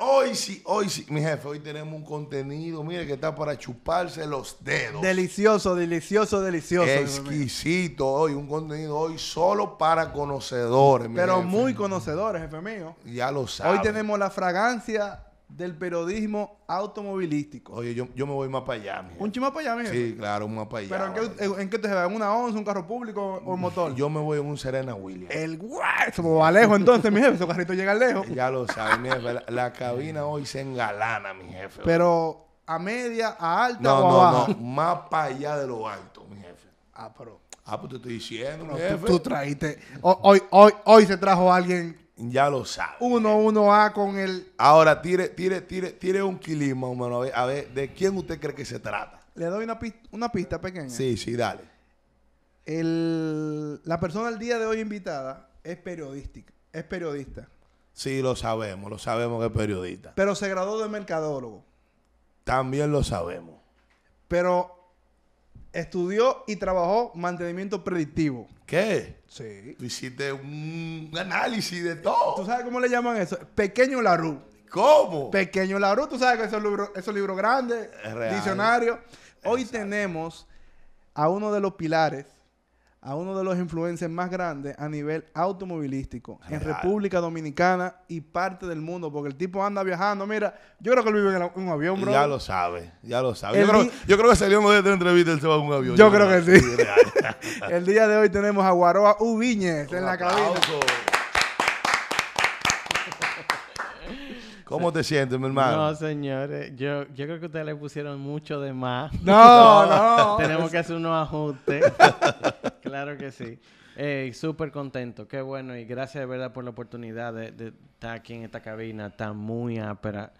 hoy sí, hoy sí. Mi jefe, hoy tenemos un contenido, mire, que está para chuparse los dedos. Delicioso, delicioso, delicioso. Exquisito hoy, un contenido hoy solo para conocedores. Pero muy conocedores, jefe mío. Ya lo sabes. Hoy tenemos la fragancia del periodismo automovilístico. Oye, yo, yo me voy más para allá, jefe. ¿Un chimá para allá, jefe? Sí, claro, un más para allá. ¿Pero en qué, en, te se va? ¿En una onza, un carro público o un mm, motor? Yo me voy en un Serena Williams. El guay, Como va lejos entonces, mi jefe. Su carrito llega lejos. Ya lo sabes, mi jefe. La, cabina hoy se engalana, mi jefe. Pero a media, a alta no, o no, No, no, más para allá de lo alto, mi jefe. Ah, pero... Ah, pero pues te estoy diciendo, mi jefe. Tú, Hoy, hoy, hoy se trajo alguien ya lo sabe. 1-1A con el. Ahora tire, tire, tire, tire un quilismo, A ver, ¿de quién usted cree que se trata? Le doy una, pista, una pista pequeña. Sí, sí, dale. la persona al día de hoy invitada es periodística, es periodista. Sí, lo sabemos, lo sabemos que es periodista. Pero se graduó de mercadólogo. También lo sabemos. Pero estudió y trabajó mantenimiento predictivo. ¿Qué? Sí. hiciste un análisis de todo. ¿Tú sabes cómo le llaman eso? Pequeño Larú. ¿Cómo? Pequeño Larú, tú sabes que es libros libro grande? grandes, es Hoy tenemos a uno de los pilares a uno de los influencers más grandes a nivel automovilístico en República Dominicana y parte del mundo, porque el tipo anda viajando. Mira, yo creo que él vive en, un avión, bro. Ya lo sabe, ya lo sabe. Yo creo, yo creo, que salió de esta entrevista, se va en un avión. Yo, creo, que sí. el día de hoy tenemos a Guaroa Ubiñez en la cabeza ¿Cómo te sientes, mi hermano? No, señores, yo, yo creo que ustedes le pusieron mucho de más. No, no. no. Tenemos que hacer unos ajustes. Claro que sí. Eh, Súper contento, qué bueno. Y gracias de verdad por la oportunidad de, estar aquí en esta cabina. Está muy ápera.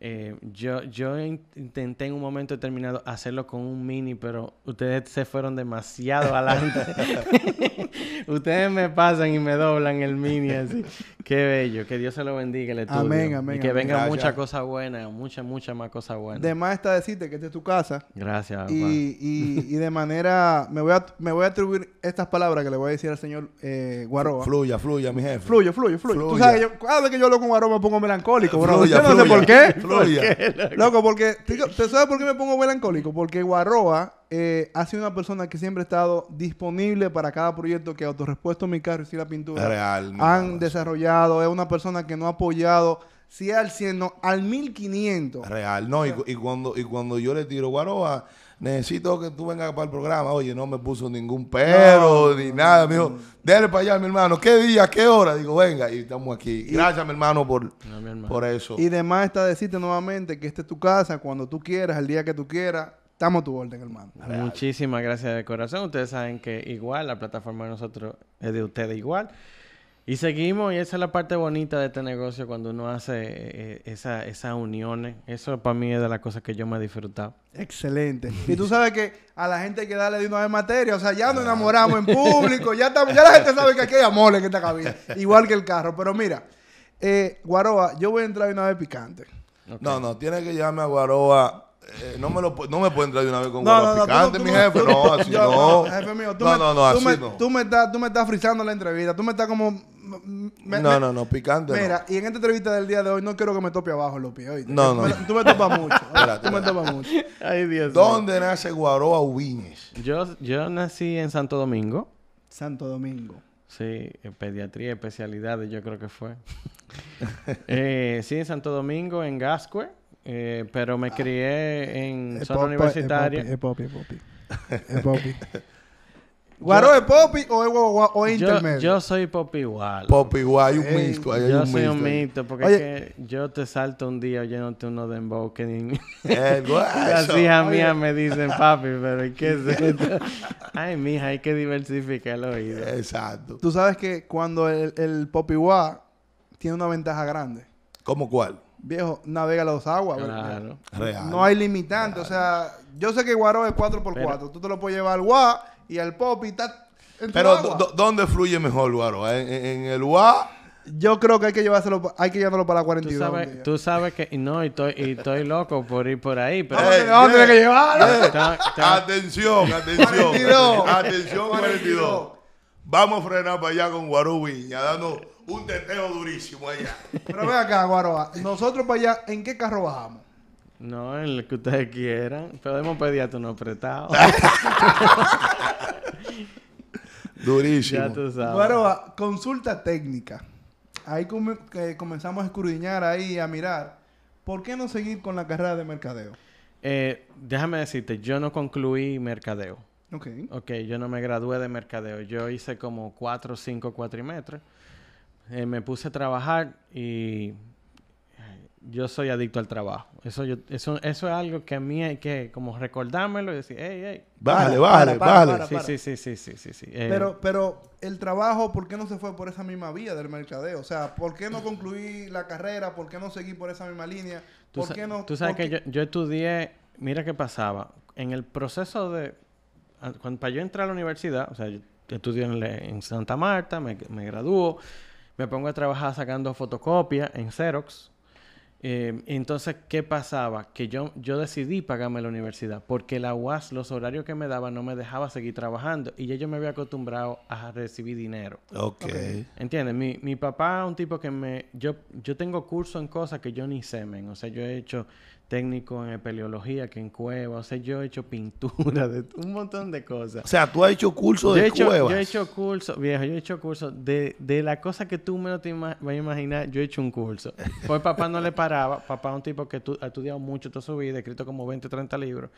Eh, yo, yo intenté en un momento determinado hacerlo con un mini, pero ustedes se fueron demasiado adelante. ustedes me pasan y me doblan el mini así. Qué bello, que Dios se lo bendiga le estudio. Amén, amén. Y que vengan muchas cosas buenas, muchas, muchas más cosas buenas. De más está decirte que esta es tu casa. Gracias, Y, y, y de manera, me voy, a, me voy a atribuir estas palabras que le voy a decir al señor eh, Guaroba. Fluya, fluya, mi jefe. Fluya, fluya, fluya. Tú sabes, yo, cada vez que yo hablo con Guaroba me pongo melancólico, bro. Fluya, yo no por qué. Fluya. ¿Por qué, loco? porque, te, sabes por qué me pongo melancólico? Porque Guaroba eh, ha sido una persona que siempre ha estado disponible para cada proyecto que Autorespuesto Mi Carro y Si la Pintura Real, han desarrollado. Es una persona que no ha apoyado, si al 100, no, al 1500. Real, no, y, cuando, y cuando yo le tiro Guaroa, necesito que tú vengas para el programa. Oye, no me puso ningún pero ni nada. Me dijo, déle para allá, mi hermano. ¿Qué día, qué hora? Digo, venga, y estamos aquí. Gracias, mi, hermano, por, por eso. Y además está decirte nuevamente que esta es tu casa cuando tú quieras, el día que tú quieras Estamos tu orden, hermano. Muchísimas gracias de corazón. Ustedes saben que igual la plataforma de nosotros es de ustedes igual. Y seguimos, y esa es la parte bonita de este negocio cuando uno hace eh, eh, esas uniones. Eso para mí es de las cosas que yo me he disfrutado. Excelente. Y tú sabes que a la gente hay que darle de una vez materia. O sea, ya nos enamoramos en público, ya, la gente sabe que aquí hay amor en esta cabina. Igual que el carro. Pero mira, eh, Guaroa, yo voy a entrar de una vez picante. No, no, tiene que llamarme a Guaroa eh, no, me lo, no me de una vez con no, picante, mi jefe. no, así no. Jefe mío, tú no, me, no, no, así no. Tú me, estás, tú me estás frizando la entrevista. Tú me estás como... no, no, no, picante Mira, y en esta entrevista del día de hoy no quiero que me tope abajo los pies. No, no. tú me topas mucho. tú me topas mucho. Ay, Dios ¿Dónde nace Guaroa Ubiñez? Yo, yo nací en Santo Domingo. Santo Domingo. Sí, en pediatría, especialidades, yo creo que fue. Eh, sí, en Santo Domingo, en Gascue eh, pero me ah. crié en zona popi popi popi, es popi ¿Guaro es popi o es, o intermedio? Yo, soy popi igual. popi hay un yo soy un mixto porque es que yo te salto un día oyéndote uno de emboque. Ni... Las hijas mías me dicen, papi, pero qué es Ay, mija, hay que diversificar el oído. Exacto. Tú sabes que cuando el, el pop tiene una ventaja grande. ¿Cómo cuál? viejo, navega los aguas. No hay limitante. O sea, yo sé que Guaro es 4x4. tú te lo puedes llevar al Guá y al Pop y Pero, ¿dónde fluye mejor Guaro? ¿En, el Guá? Yo creo que hay que llevárselo, hay que llevarlo para la 42. Tú sabes, tú sabes que no, y estoy, y estoy loco por ir por ahí, pero ah, que llevarlo? Atención, atención. Atención 42. Vamos a frenar para allá con Guarubi, ya dando un teteo durísimo allá. Pero ve acá, Guaroa. Nosotros para allá, ¿en qué carro bajamos? No, en el que ustedes quieran. Podemos pedir a no apretado. Durísimo. Guaroa, consulta técnica. Ahí comenzamos a escudriñar ahí, a mirar. ¿Por qué no seguir con la carrera de mercadeo? Eh, déjame decirte, yo no concluí mercadeo. Ok. Ok, yo no me gradué de mercadeo. Yo hice como cuatro o cinco metros eh, me puse a trabajar y yo soy adicto al trabajo. Eso, eso, es algo que a mí hay que como recordármelo y decir, hey, hey. Vale, vale, vale. Sí, sí, sí, sí, sí, sí, eh, pero, pero el trabajo, ¿por qué no se fue por esa misma vía del mercadeo? O sea, ¿por qué no concluí la carrera? ¿Por qué no seguí por esa misma línea? ¿Por qué no? Tú sabes que yo, yo, estudié, mira qué pasaba. En el proceso de, ah, cuando, para yo entrar a la universidad, o sea, yo estudié en, Santa Marta, me, me graduó me pongo a trabajar sacando fotocopias en Xerox. Eh, entonces, ¿qué pasaba? Que yo, yo decidí pagarme la universidad porque la UAS, los horarios que me daban, no me dejaba seguir trabajando y ya yo me había acostumbrado a recibir dinero. Ok. okay. ¿Entiendes? Mi, mi papá, un tipo que me. Yo, yo tengo curso en cosas que yo ni semen. O sea, yo he hecho técnico en espeleología, que en cueva, o sea, yo he hecho pintura, de un montón de cosas. O sea, tú has hecho curso de cuevas. Yo he hecho curso, viejo, yo he hecho curso. de, de la cosa que tú menos te vas a imaginar, yo he hecho un curso. Pues papá no le paraba, papá es un tipo que ha estudiado mucho toda su vida, escrito como 20 o 30 libros,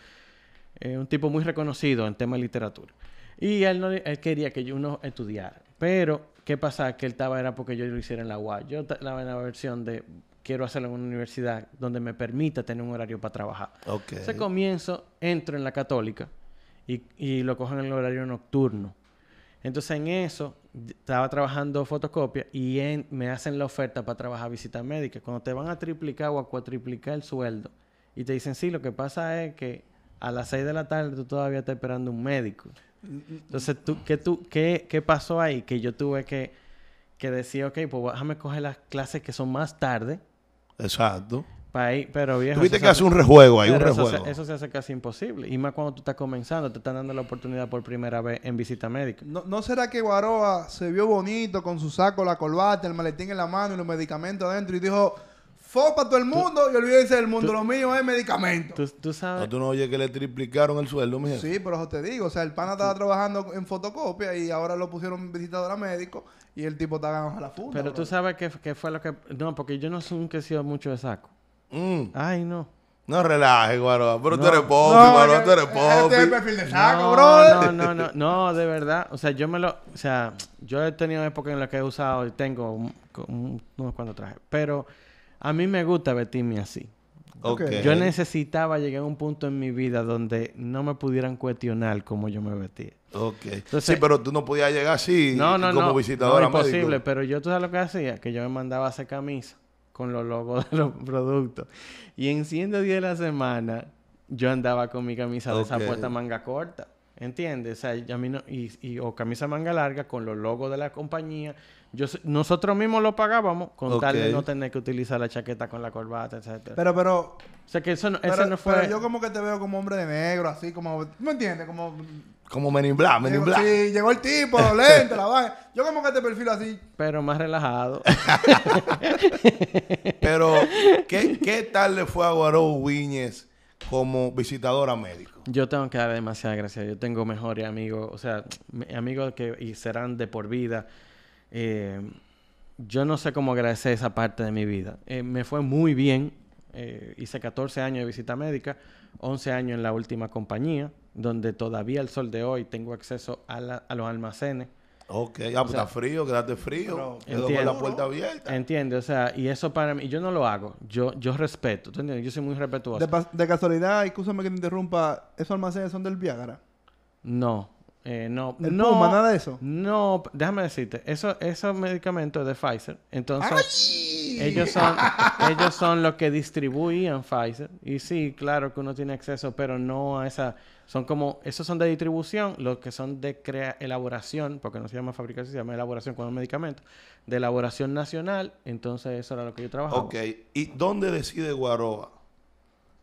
eh, un tipo muy reconocido en tema de literatura. Y él, no, quería que yo no estudiara, pero ¿Qué pasa? Que él estaba era porque yo lo hiciera en la UAS. Yo en la versión de quiero hacerlo en una universidad donde me permita tener un horario para trabajar. Okay. Entonces comienzo, entro en la católica y, y lo cojo en el horario nocturno. Entonces en eso estaba trabajando fotocopia y me hacen la oferta para trabajar visita médica. Cuando te van a triplicar o a cuatriplicar el sueldo y te dicen, sí, lo que pasa es que a las seis de la tarde tú todavía estás esperando un médico. Entonces, ¿tú, qué, tú, qué, pasó ahí? Que yo tuve que, que decir, ok, pues déjame coger las clases que son más tarde Exacto. pero viejo. Tuviste que hace un rejuego, hay un rejuego. Eso se, hace casi imposible. Y más cuando tú estás comenzando, te están dando la oportunidad por primera vez en visita médica. ¿No, ¿no será que Guaroa se vio bonito con su saco, la colbata, el maletín en la mano y los medicamentos adentro y dijo, Fuck para todo el mundo y olvídense del mundo. lo mío es medicamento. Tú, sabes. tú no oyes que le triplicaron el sueldo, mija. Sí, pero eso te digo. O sea, el pana estaba trabajando en fotocopia y ahora lo pusieron visitador a médico y el tipo está ganando a la funda. Pero tú sabes qué, fue lo que. No, porque yo no que he sido mucho de saco. Mm. Ay, no. No relajes, guaro... Pero tú eres pobre, no, tú eres pobre. perfil de saco, no, No, no, no, no, de verdad. O sea, yo me lo. O sea, yo he tenido épocas en las que he usado y tengo no sé cuándo traje, Pero a mí me gusta vestirme así. Okay. Yo necesitaba llegar a un punto en mi vida donde no me pudieran cuestionar cómo yo me vestía. Ok. sí, pero tú no podías llegar así no, no, como no, visitadora no, imposible, pero yo tú sabes lo que hacía, que yo me mandaba esa camisa con los logos de los productos. Y en 100 días de la semana yo andaba con mi camisa de esa puerta manga corta. ¿Entiendes? O sea, o camisa manga larga con los logos de la compañía nosotros mismos lo pagábamos con tal de no tener que utilizar la chaqueta con la corbata, etcétera. Pero, pero... O sea, que eso fue... yo como que te veo como hombre de negro, así como... ¿Me entiendes? Como... Como Menimbla, Menimbla. Sí, llegó el tipo, lento, la baja Yo como que te perfilo así. Pero más relajado. pero, ¿qué, tal le fue a Guaró Wiñez como visitador a médico? Yo tengo que dar demasiada gracia, Yo tengo mejores amigos, o sea, amigos que serán de por vida eh, yo no sé cómo agradecer esa parte de mi vida. Eh, me fue muy bien. Eh, hice 14 años de visita médica, 11 años en la última compañía, donde todavía al sol de hoy tengo acceso a, los almacenes. Ok, ah, pues está frío, quedaste frío, con la puerta abierta. Entiende, o sea, y eso para mí, yo no lo hago, yo, yo respeto, entiendes? Yo soy muy respetuoso. De, casualidad, escúchame que te interrumpa, ¿esos almacenes son del Viagra? No, eh, no, no, nada de eso. No, déjame decirte, eso, esos medicamentos de Pfizer, entonces ellos son, ellos son los que distribuían Pfizer. Y sí, claro que uno tiene acceso, pero no a esa, son como, esos son de distribución, los que son de elaboración, porque no se llama fabricación, se llama elaboración con un medicamento, de elaboración nacional, entonces eso era lo que yo trabajaba. Ok, ¿y dónde decide Guaroa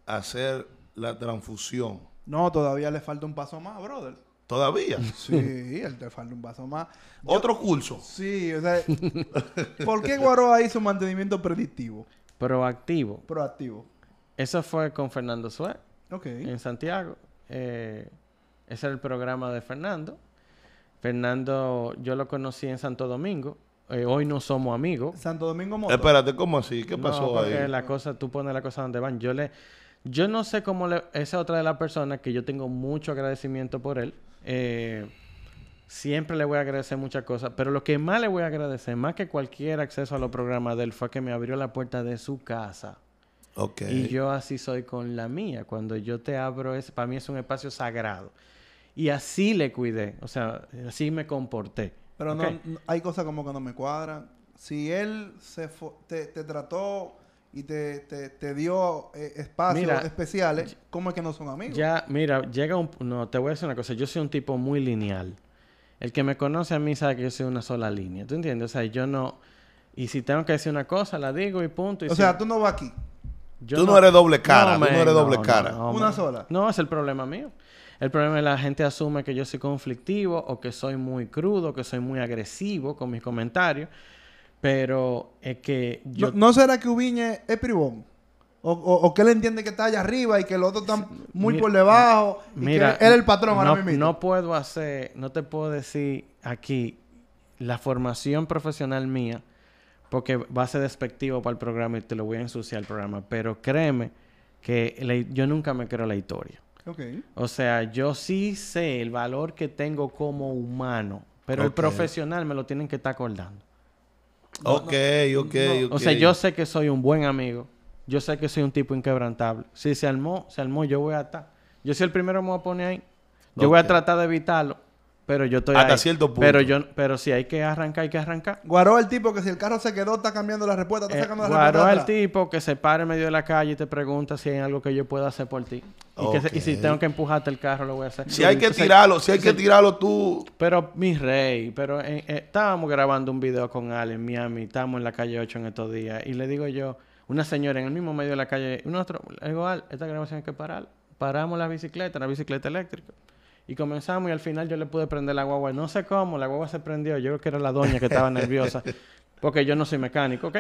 hacer la transfusión? No, todavía le falta un paso más, brother. Todavía. Sí, él te falta un vaso más. Otro curso. Sí, o sea, ¿por qué Guaroa hizo mantenimiento predictivo? Proactivo. Proactivo. Eso fue con Fernando Suárez. En Santiago. Eh, ese era el programa de Fernando. Fernando, yo lo conocí en Santo Domingo. Eh, hoy no somos amigos. Santo Domingo Espérate, ¿cómo así? ¿Qué pasó La cosa, tú pones la cosa donde van. Yo le, yo no sé cómo le, esa otra de las personas que yo tengo mucho agradecimiento por él eh, siempre le voy a agradecer muchas cosas, pero lo que más le voy a agradecer, más que cualquier acceso a los programas de él, fue que me abrió la puerta de su casa. ok Y yo así soy con la mía. Cuando yo te abro, es, para mí es un espacio sagrado. Y así le cuidé, o sea, así me comporté. Pero no, hay cosas como cuando me cuadran. Si él se te trató y te, dio eh, espacios especiales, ¿cómo es que no son amigos? Ya, mira, llega un... No, te voy a decir una cosa. Yo soy un tipo muy lineal. El que me conoce a mí sabe que yo soy una sola línea. ¿Tú entiendes? O sea, yo no... Y si tengo que decir una cosa, la digo y punto. o sea, tú no vas aquí. tú no, eres doble cara. tú no eres doble cara. una sola. No, es el problema mío. El problema es la gente asume que yo soy conflictivo o que soy muy crudo, que soy muy agresivo con mis comentarios. Pero es que yo... ¿No, será que Ubiñe es privón? O, que él entiende que está allá arriba y que los otros están muy por debajo. mira, él el patrón no, mismo. No puedo hacer, no te puedo decir aquí la formación profesional mía, porque va a ser despectivo para el programa y te lo voy a ensuciar el programa. Pero créeme que yo nunca me creo la historia. Okay. O sea, yo sí sé el valor que tengo como humano, pero el profesional me lo tienen que estar acordando. Ok, ok, ok. O sea, yo sé que soy un buen amigo. Yo sé que soy un tipo inquebrantable. Si se armó, se armó, yo voy a estar. Yo soy el primero que me voy a poner ahí. Yo voy a tratar de evitarlo pero yo estoy Hasta Pero, yo, pero si hay que arrancar, hay que arrancar. Guaró el tipo que si el carro se quedó, está cambiando la respuesta, está eh, sacando la Guaró respuesta. Guaró el tipo que se para en medio de la calle y te pregunta si hay algo que yo pueda hacer por ti. Y, si tengo que empujarte el carro, lo voy a hacer. Si hay que tirarlo, si hay que tirarlo tú. Pero, mi rey, pero eh, eh, estábamos grabando un video con Al en Miami, estábamos en la calle 8 en estos días, y le digo yo, una señora en el mismo medio de la calle, un otro, igual, esta grabación hay que parar. Paramos la bicicleta, la bicicleta eléctrica. Y comenzamos y al final yo le pude prender la guagua. No sé cómo, la guagua se prendió. Yo creo que era la doña que estaba nerviosa. Porque yo no soy mecánico, ¿ok?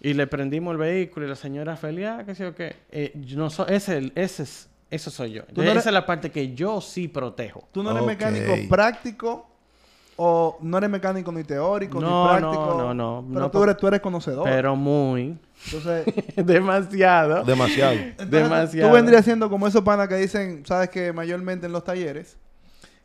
Y le prendimos el vehículo y la señora Felia qué sé yo qué. Eh, ese, eso soy yo. Esa es la parte que yo sí protejo. ¿Tú no eres mecánico práctico o no eres mecánico ni teórico ni práctico? No, no, no. Pero tú, eres, tú eres conocedor. Pero muy. Entonces... demasiado. Demasiado. demasiado. Tú vendrías siendo como esos panas que dicen, ¿sabes que Mayormente en los talleres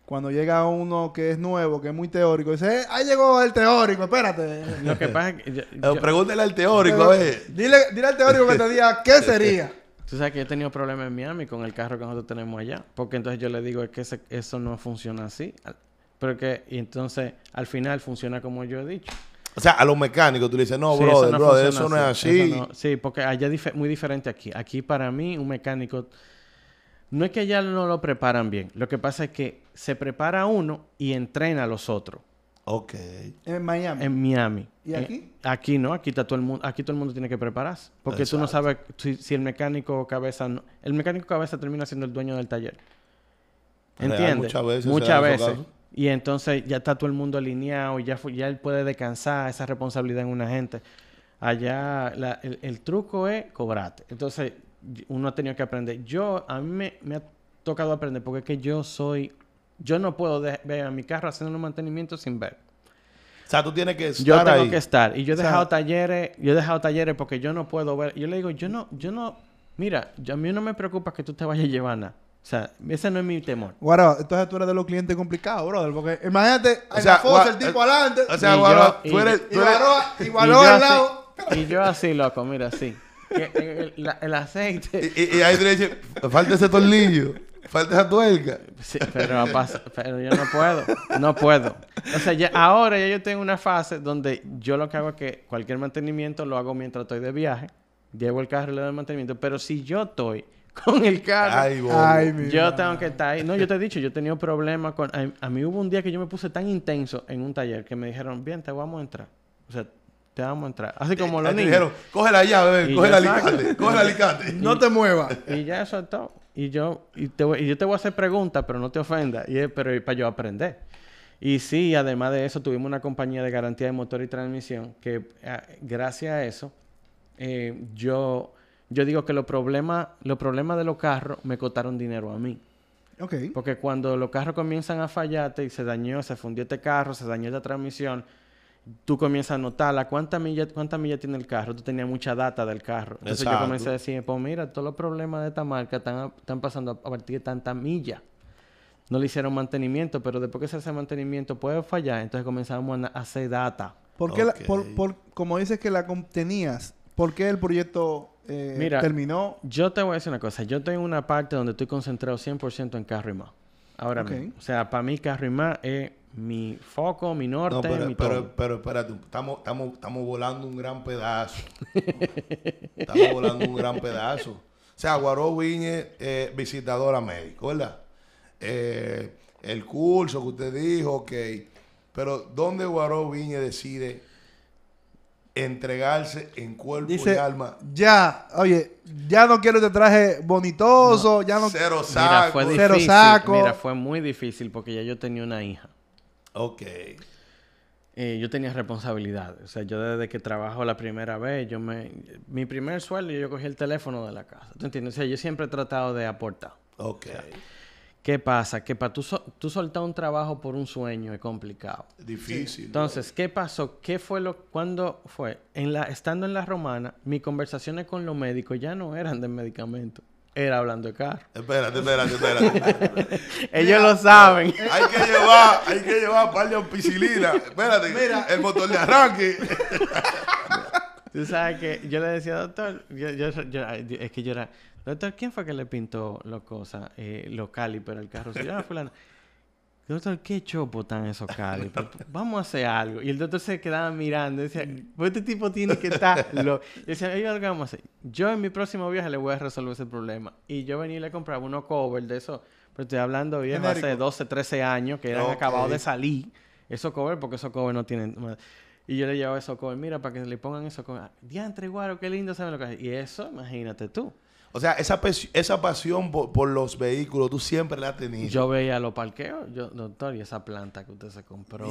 cuando llega uno que es nuevo, que es muy teórico, dice, eh, ahí llegó el teórico, espérate. Lo que pasa es que... Eh, pregúntele al teórico, a ver. Dile, al teórico que te diga, ¿qué sería? Tú sabes que yo he tenido problemas en Miami con el carro que nosotros tenemos allá, porque entonces yo le digo, es que eso no funciona así. Pero que, y entonces, al final funciona como yo he dicho. O sea, a los mecánicos tú le dices, no, sí, brother, eso no, es así. Sí, porque allá es muy diferente aquí. Aquí para mí un mecánico... No es que ya no lo preparan bien. Lo que pasa es que se prepara uno y entrena a los otros. Ok. En Miami. En Miami. ¿Y eh, aquí? aquí no, aquí está todo el mundo, aquí todo el mundo tiene que prepararse. Porque tú no sabes si, el mecánico cabeza el mecánico cabeza termina siendo el dueño del taller. ¿Entiendes? muchas veces. Muchas veces. Y entonces ya está todo el mundo alineado, ya, ya él puede descansar esa responsabilidad en una gente. Allá el, truco es cobrarte. Entonces uno ha tenido que aprender. Yo, a mí me, me ha tocado aprender porque es que yo soy yo no puedo ver a mi carro haciendo un mantenimiento sin ver. O sea, tú tienes que estar Yo tengo que estar. Y yo he dejado talleres, yo he dejado talleres porque yo no puedo ver. Yo le digo, yo no, yo no, mira, a mí no me preocupa que tú te vayas a O sea, ese no es mi temor. Guaro, entonces tú eres de los clientes complicados, brother. Porque imagínate, o sea, el tipo adelante. O sea, Guaro, tú eres. Y, al lado. Y yo así, loco, mira, así. Eh, el, aceite. Y, ahí te le dice, falta ese tornillo. Falta esa Sí, pero, pero, yo no puedo. No puedo. O sea, ya, ahora ya yo tengo una fase donde yo lo que hago es que cualquier mantenimiento lo hago mientras estoy de viaje. Llevo el carro y le doy el mantenimiento. Pero si yo estoy con el carro, yo tengo que estar ahí. No, yo te he dicho, yo he tenido problemas con... A, mí hubo un día que yo me puse tan intenso en un taller que me dijeron, bien, te vamos a entrar. O sea, te vamos a entrar. Así como eh, lo Dijeron, coge la llave, coge el alicate, alicate, no te muevas. Y ya eso es todo. Y yo, te, yo te voy a hacer preguntas, pero no te ofendas. Y, pero para yo aprender. Y sí, además de eso, tuvimos una compañía de garantía de motor y transmisión que, ah, gracias a eso, eh, yo, yo digo que los problemas, de los carros me cotaron dinero a mí. Porque cuando los carros comienzan a fallarte y se dañó, se fundió este carro, se dañó esta transmisión, tú comienzas a notarla, ¿cuánta milla, cuánta milla tiene el carro? Tú tenías mucha data del carro. Entonces yo comencé a decir, pues mira, todos los problemas de esta marca están, pasando a partir de tanta milla. No le hicieron mantenimiento, pero después que se hace mantenimiento puede fallar. Entonces comenzamos a hacer data. ¿Por qué, por, como dices que la tenías, por qué el proyecto eh, mira, terminó? Yo te voy a decir una cosa. Yo tengo una parte donde estoy concentrado 100% en carro y más. Ahora O sea, para mí carro es mi foco, mi norte, pero, mi pero, Pero, espérate, estamos, estamos, estamos volando un gran pedazo. estamos volando un gran pedazo. O sea, Guaró Viñe, eh, visitadora médico, ¿verdad? Eh, el curso que usted dijo, ok. Pero ¿dónde Guaró Viñe decide entregarse en cuerpo y alma. Ya, oye, ya no quiero este traje bonitoso, ya no cero saco, mira, fue saco. Mira, fue muy difícil porque ya yo tenía una hija. Ok. yo tenía responsabilidades. O sea, yo desde que trabajo la primera vez, yo me... Mi primer sueldo, yo cogí el teléfono de la casa. ¿Tú entiendes? O sea, yo siempre he tratado de aportar. Ok. ¿Qué pasa? Que para tú, tú soltar un trabajo por un sueño es complicado. Difícil. Entonces, ¿qué pasó? ¿Qué fue lo... ¿Cuándo fue? estando en la romana, mis conversaciones con los médicos ya no eran de medicamentos. Era hablando de carro. Espérate, espérate, espérate. Ellos lo saben. Hay que llevar, hay que llevar par de ampicilina. Espérate. Mira, el motor de arranque. Tú sabes que yo le decía, doctor, yo, yo, es que yo era, Doctor, ¿quién fue que le pintó las cosas, eh, los calipers el carro? Si, era fulano. Doctor, qué chopo tan esos calipers? Vamos a hacer algo. Y el doctor se quedaba mirando. Y decía, mm. pues este tipo tiene que estar. Lo... decía, vamos a hacer. Yo en mi próximo viaje le voy a resolver ese problema. Y yo venía y le compraba unos covers de esos. Pero estoy hablando bien hace 12, 13 años que eran acabados de salir. Esos Cover porque esos covers no tienen. Y yo le llevaba esos covers, mira, para que le pongan esos covers. Ah, diantre, guaro, qué lindo, ¿saben lo que Y eso, imagínate tú. O sea, esa, esa pasión por, los vehículos, tú siempre la has tenido. Yo veía los parqueos, yo, doctor, y esa planta que usted se compró.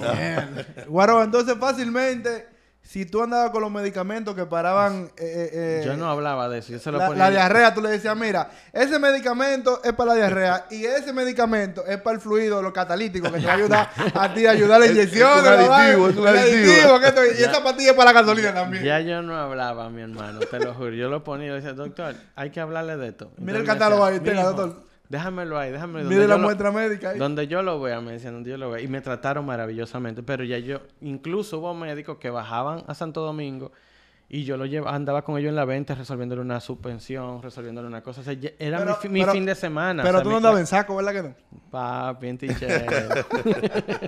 Guaro, entonces fácilmente si tú andabas con los medicamentos que paraban... Eh, eh, eh, yo no hablaba de eso, yo se lo la, ponía... La diarrea, tú le decías, mira, ese medicamento es para la diarrea y ese medicamento es para el fluido, lo catalítico, que te va a ayudar a ti a ayudar a la inyección. es, un aditivo, es un aditivo. y esta es para la gasolina también. Ya yo no hablaba, mi hermano, te lo juro. Yo lo ponía y le decía, doctor, hay que hablarle de esto. mira el catálogo ahí, tenga, doctor. Déjamelo ahí, déjamelo ahí. Mire la muestra médica ahí. Donde yo lo vea, me decían, donde yo lo vea. Y me trataron maravillosamente. Pero ya yo, incluso hubo médicos que bajaban a Santo Domingo y yo lo llevaba, andaba con ellos en la venta resolviéndole una suspensión, resolviéndole una cosa. O sea, era mi, fin de semana. Pero tú no andabas en saco, ¿verdad que no? Papi, en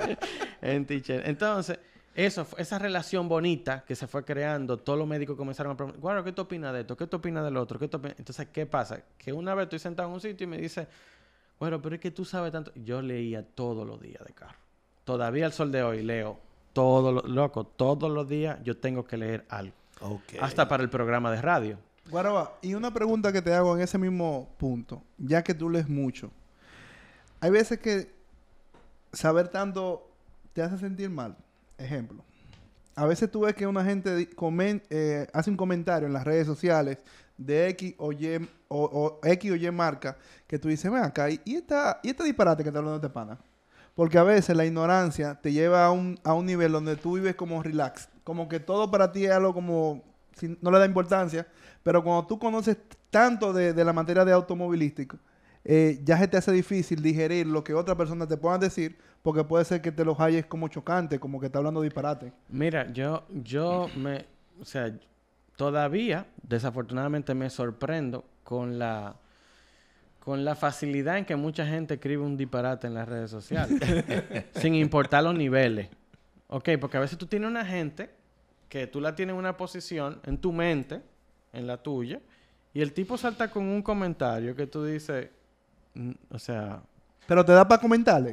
en tichero. Entonces, esa relación bonita que se fue creando, todos los médicos comenzaron a preguntar, ¿qué tú opinas de esto? ¿Qué tú opinas del otro? ¿Qué Entonces, ¿qué pasa? Que una vez estoy sentado en un sitio y me dice, bueno, pero es que tú sabes tanto. Yo leía todos los días de carro. Todavía el sol de hoy leo todo loco, todos los días yo tengo que leer algo. Hasta para el programa de radio. Guaraba, y una pregunta que te hago en ese mismo punto, ya que tú lees mucho. Hay veces que saber tanto te hace sentir mal. Ejemplo. A veces tú ves que una gente eh, hace un comentario en las redes sociales de X o Y o, X o Y marca que tú dices, ven acá, ¿y, esta, y este disparate que está hablando este pana? Porque a veces la ignorancia te lleva a un, a un nivel donde tú vives como relax, como que todo para ti es algo como, si, no le da importancia, pero cuando tú conoces tanto de, la materia de automovilístico, eh, ya se te hace difícil digerir lo que otra persona te pueda decir, porque puede ser que te lo halles como chocante, como que está hablando disparate. Mira, yo, yo me, o sea, todavía, desafortunadamente, me sorprendo con la con la facilidad en que mucha gente escribe un disparate en las redes sociales, sin importar los niveles. Ok, porque a veces tú tienes una gente que tú la tienes en una posición en tu mente, en la tuya, y el tipo salta con un comentario que tú dices, Mm, o sea. Pero te da para comentarle.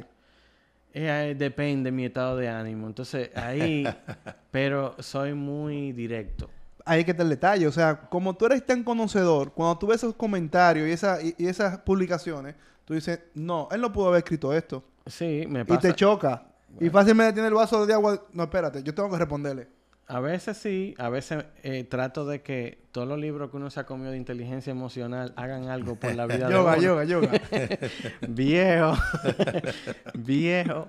Eh, eh, depende mi estado de ánimo. Entonces, ahí. pero soy muy directo. Ahí que está el detalle. O sea, como tú eres tan conocedor, cuando tú ves esos comentarios y, esa, y, esas publicaciones, tú dices, no, él no pudo haber escrito esto. Sí, me pasa. Y te choca. Y fácilmente tiene el vaso de agua. No, espérate, yo tengo que responderle. A veces sí, a veces eh, trato de que todos los libros que uno se ha comido de inteligencia emocional hagan algo por la vida de uno. Yoga, yoga, viejo, viejo.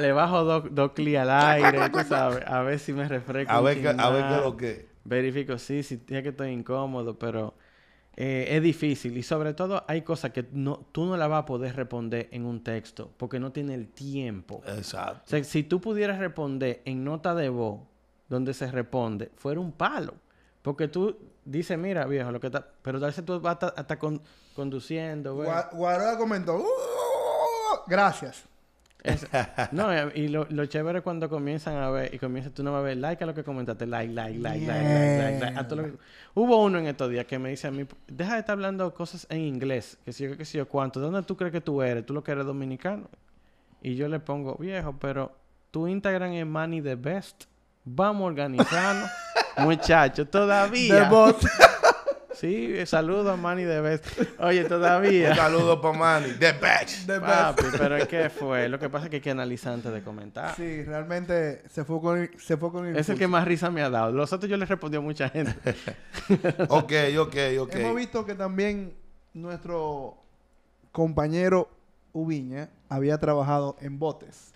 le bajo dos do al aire, tú sabes, a ver si me refresco. A ver, qué, a ver lo que. Verifico, sí, sí, ya que estoy incómodo, pero eh, es difícil. Y sobre todo hay cosas que no, tú no la vas a poder responder en un texto porque no tiene el tiempo. Exacto. O sea, si tú pudieras responder en nota de voz donde se responde fuera un palo. Porque tú dices, mira, viejo, lo que está. Pero tal vez tú vas hasta, hasta conduciendo, güey. comentó, ¡Uh! gracias. no, y lo, chévere es cuando comienzan a ver, y comienzas tú no vas a ver like a lo que comentaste, like, like, like, like, like, Hubo uno en estos días que me dice a mí, deja de estar hablando cosas en inglés, que si yo, que si yo, cuánto, ¿de dónde tú crees que tú eres? ¿Tú lo que eres dominicano? Y yo le pongo, viejo, pero tu Instagram es money the Best. Vamos a organizarnos. Muchachos, todavía. Sí, saludo a Manny de Best. Oye, todavía. Un saludo para Manny. ¡De Best. The Papi, pero ¿qué fue? Lo que pasa es que hay que analizar antes de comentar. Sí, realmente se fue con, se Es el que más risa me ha dado. Los otros yo les respondí a mucha gente. ok, ok, ok. Hemos visto que también nuestro compañero Ubiña había trabajado en botes.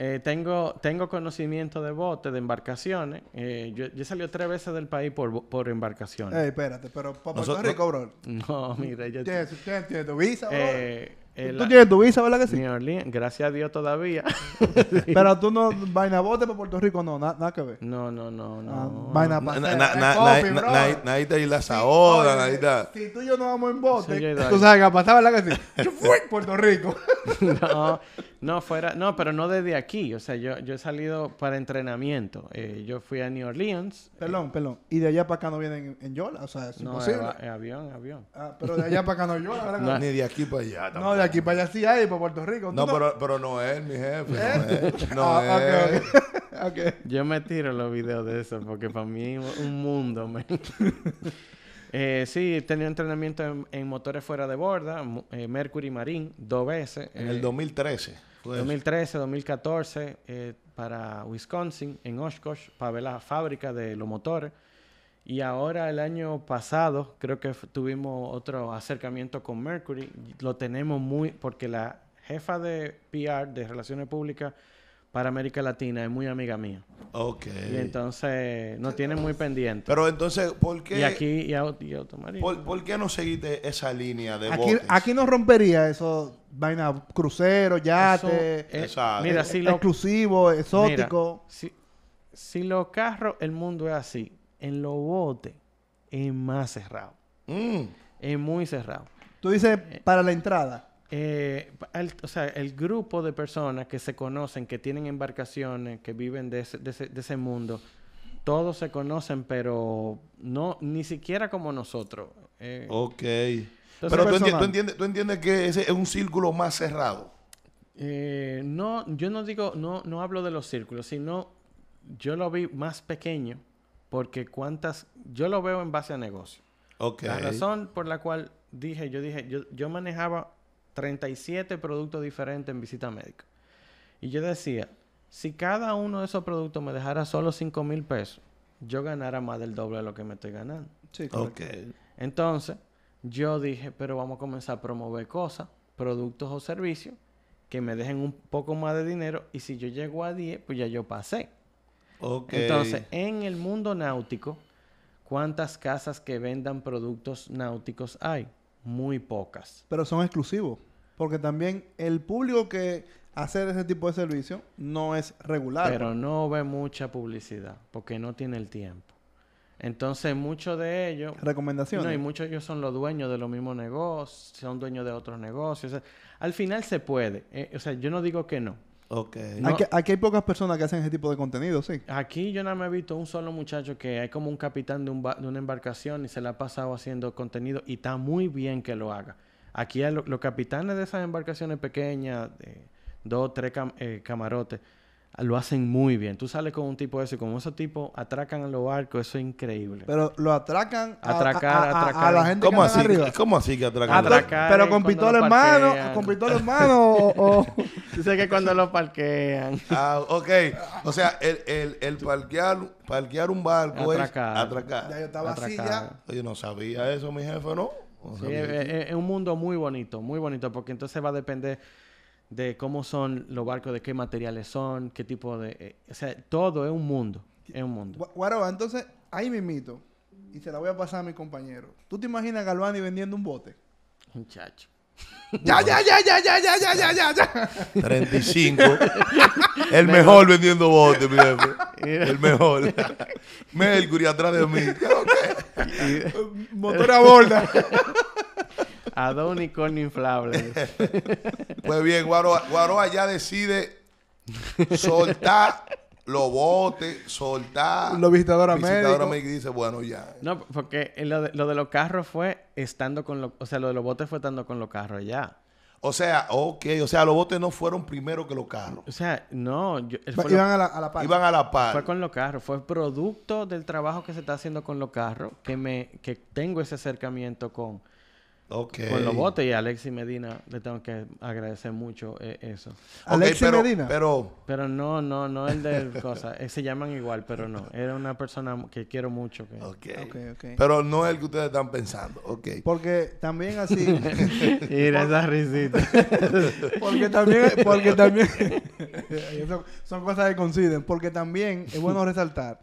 Eh, tengo, tengo conocimiento de botes, de embarcaciones. Eh, yo, yo, he tres veces del país por, por embarcaciones. Eh, espérate, pero para Puerto Rico, bro. No, mira, yo... ¿Tienes, tienes tu visa, eh, ¿Tú tienes tu visa, verdad que sí? gracias a Dios todavía. Pero tú no, vaina bote para Puerto Rico, no, nada que ver. No, no, no, ah, no. vaina y la Si tú y yo no vamos en bote, tú sabes que pasaba, ¿verdad que sí? Yo fui Puerto Rico. no, no, fuera, no, pero no desde aquí. O sea, yo, yo he salido para entrenamiento. Eh, yo fui a New Orleans. Perdón, perdón. ¿Y de allá para acá no vienen en, Yola? O sea, es no, imposible. No, eh, avión, avión. Ah, pero de allá para acá no Yola. ¿verdad? ni de aquí para allá. No, de aquí para allá sí hay, para Puerto Rico. No, Pero, pero no es mi jefe. No ¿Eh? es. Ah, yo me tiro los videos de eso porque para mí es un mundo, man. Eh, sí, tenía entrenamiento en, motores fuera de borda, eh, Mercury Marine, dos veces. En eh, el 2013. 2013, 2014, para Wisconsin, en Oshkosh, para ver la fábrica de los motores. Y ahora el año pasado creo que tuvimos otro acercamiento con Mercury. Lo tenemos muy, porque la jefa de PR, de Relaciones Públicas, para América Latina, es muy amiga mía. Ok. entonces no tiene muy pendiente. Pero entonces, ¿por qué? Y aquí, y, ¿Por, qué no seguiste esa línea de aquí, botes? Aquí no rompería eso, vaina, crucero, yate, eh, si exclusivo, exótico. si, si los carros, el mundo es así. En los botes es más cerrado. Mm. Es muy cerrado. Tú dices, eh, para la entrada el, eh, o sea, el grupo de personas que se conocen, que tienen embarcaciones, que viven de ese, mundo, todos se conocen, pero no, ni siquiera como nosotros. Eh. ok. Pero tú, entiendes, que ese es un círculo más cerrado. Eh, no, yo no digo, no, no hablo de los círculos, sino yo lo vi más pequeño porque cuántas, yo lo veo en base a negocio. Okay. La razón por la cual dije, yo dije, yo, yo manejaba 37 productos diferentes en visita médica. Y yo decía, si cada uno de esos productos me dejara solo 5 mil pesos, yo ganara más del doble de lo que me estoy ganando. Sí, okay. Entonces, yo dije, pero vamos a comenzar a promover cosas, productos o servicios que me dejen un poco más de dinero y si yo llego a 10, pues ya yo pasé. Okay. Entonces, en el mundo náutico, ¿cuántas casas que vendan productos náuticos hay? Muy pocas. Pero son exclusivos porque también el público que hace ese tipo de servicio no es regular. Pero no ve mucha publicidad, porque no tiene el tiempo. Entonces, muchos de ellos... Recomendaciones. No, y muchos de ellos son los dueños de los mismos negocios, son dueños de otros negocios. al final se puede. Eh, o sea, yo no digo que no. Ok. aquí, hay pocas personas que hacen ese tipo de contenido, sí. Aquí yo nada no me he visto un solo muchacho que es como un capitán de, de una embarcación y se la ha pasado haciendo contenido y está muy bien que lo haga. Aquí los capitanes de esas embarcaciones pequeñas, de dos, tres eh, camarotes, lo hacen muy bien. Tú sales con un tipo de Y como esos tipos atracan a los barcos, eso es increíble. Pero lo atracan a, atracar, a, atracar. la gente ¿Cómo así, arriba? ¿Cómo así que atracan? Atracar pero con pistola en mano, con pistola en mano o, Dice que cuando lo parquean. Ah, ok. O sea, el, el, el parquear, un barco atracar. es atracar. Ya yo estaba así ya. Yo no sabía eso, mi jefe, ¿no? es, un mundo muy bonito, muy bonito, porque entonces va a depender de cómo son los barcos, de qué materiales son, qué tipo de... Eh, o sea, todo es un mundo, es un mundo. Guaroba, entonces, ahí me mito, y se la voy a pasar a mi compañero. ¿Tú te imaginas a Galvani vendiendo un bote? Un chacho. Ya, ya, ya, ya, ya, ya, ya, ya, ya, ya. 35. El mejor vendiendo botes, El mejor. Mercury atrás de mí. Motor a borda. A dos unicornios inflables. Pues bien, Guaroa ya decide soltar lo bote, soltar. Los visitadores médicos. me dice, bueno, ya. No, porque lo de, los carros fue estando con los... O sea, lo de los botes fue estando con los carros ya. O sea, ok. O sea, los botes no fueron primero que los carros. O sea, no. Eh, iban a, la, a, Iban a la par. Fue con los carros. Fue producto del trabajo que se está haciendo con los carros que, me, que tengo ese acercamiento con Okay. Con los votos y a Alexis Medina le tengo que agradecer mucho eh, eso. Alexis Medina. Pero, pero no, no, no el de cosas. Eh, se llaman igual, pero no. Era una persona que quiero mucho. Que... Okay. okay. Pero no es el que ustedes están pensando. Ok. Porque también así. Mira esa risita. porque también, porque también. son cosas que coinciden. Porque también es bueno resaltar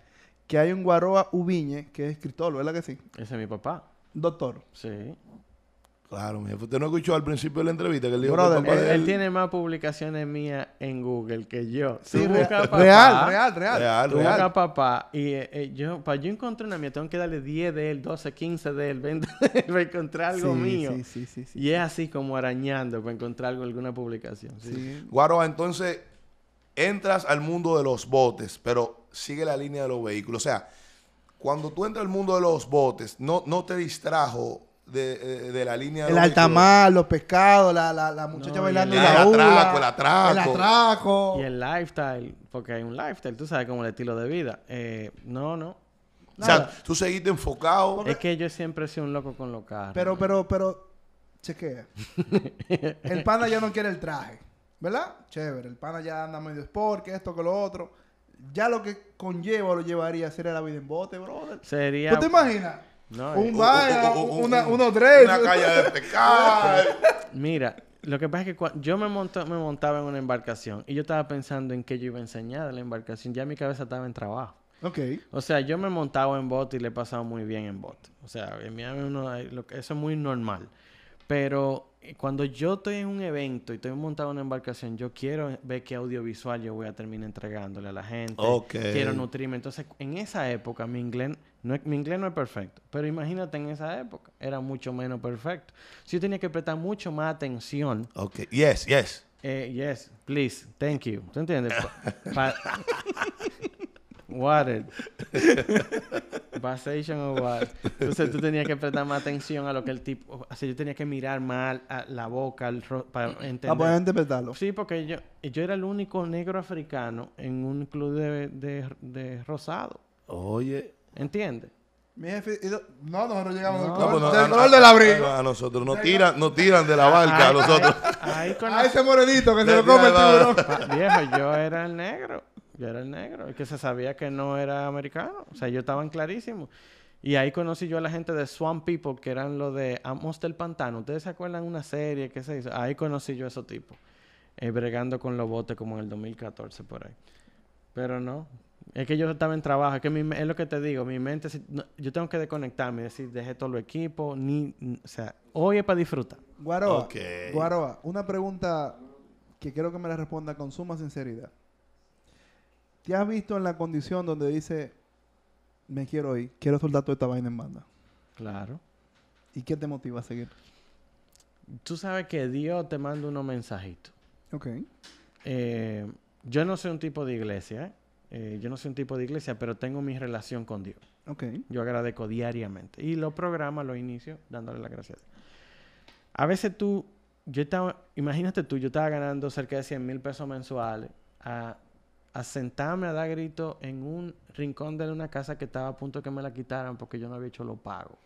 que hay un Guaroa Ubiñe que es escritor, ¿verdad que sí? Ese es mi papá. Doctor. Sí. Claro, hijo. Usted no escuchó al principio de la entrevista que él dijo él, él... tiene más publicaciones mías en Google que yo. Sí, real, papá, real, real, real, real. papá. Y eh, eh, yo, para yo encontrar una mía, tengo que darle 10 de él, 12, 15 de él, 20 para encontrar algo mío. Sí, sí, sí, sí, Y es así como arañando para encontrar algo, alguna publicación. Sí. Guaroa, entonces, entras al mundo de los botes, pero sigue la línea de los vehículos. O sea, cuando tú entras al mundo de los botes, no, no te distrajo eh, de, la línea. El mar, los pescados, la, la, la muchacha bailando y el, el, atraco, el, Y el lifestyle, porque hay un lifestyle, tú sabes, como el estilo de vida. Eh, no, no. O sea, tú seguiste enfocado. Es que yo siempre he sido un loco con los carros. Pero, pero, pero, chequea. el pana ya no quiere el traje, ¿verdad? Chévere, el pana ya anda medio sport, que esto, que lo otro. Ya lo que conlleva lo llevaría a ser la vida en bote, brother. Sería. ¿Tú te imaginas? un baile! Eh, unos uno tres. Una calle de pecado. Mira, lo que pasa es que yo me, me montaba en una embarcación y yo estaba pensando en qué yo iba a enseñar la embarcación. Ya mi cabeza estaba en trabajo. O sea, yo me montaba en bot y le he pasado muy bien en bot. O sea, en uno, eh, eso es muy normal. Pero eh, cuando yo estoy en un evento y estoy montado en una embarcación, yo quiero ver qué audiovisual yo voy a terminar entregándole a la gente. Quiero nutrirme. Entonces, en esa época, mi inglés mi inglés no es perfecto, pero imagínate en esa época, era mucho menos perfecto. Si yo tenía que prestar mucho más atención. Ok, yes, yes. Eh, yes, please, thank you. ¿Tú entiendes? water. Passation o water. Entonces tú tenías que prestar más atención a lo que el tipo. Así yo tenía que mirar mal la boca para ah, pues, entender. Ah, poder interpretarlo. Sí, porque yo, yo era el único negro africano en un club de, de rosado. Oye. ¿Entiendes? no, nosotros llegamos no, pues del color, no, del color a, nosotros nos tiran, nos tiran de la barca, a nosotros. Ahí, con a ese morenito que se lo come el Viejo, yo era el negro. Yo era el negro. que se sabía que no era americano. O sea, yo estaba en clarísimo. Y ahí conocí yo a la gente de Swamp People, que eran los de Amos del Pantano. ¿Ustedes se acuerdan una serie que se hizo? Ahí conocí yo a esos tipos. Eh, bregando con los botes como en el 2014 por ahí. Pero no, es que yo estaba en trabajo, es que es lo que te digo, mi mente, yo tengo que desconectarme, decir, dejé todo el equipo, ni, o sea, hoy es para disfrutar. Guaroa, Guaroa, una pregunta que quiero que me la responda con suma sinceridad. ¿Te has visto en la condición donde dice, me quiero ir, quiero soltar toda esta vaina en banda? Claro. ¿Y qué te motiva a seguir? Tú sabes que Dios te manda unos mensajitos. Ok. Eh, yo no soy un tipo de iglesia, ¿eh? Eh, yo no soy un tipo de iglesia, pero tengo mi relación con Dios. Okay. Yo agradezco diariamente. Y lo programa, lo inicio dándole las gracias. A veces tú, yo estaba, imagínate tú, yo estaba ganando cerca de 100 mil pesos mensuales a, sentarme a dar grito en un rincón de una casa que estaba a punto de que me la quitaran porque yo no había hecho lo pago.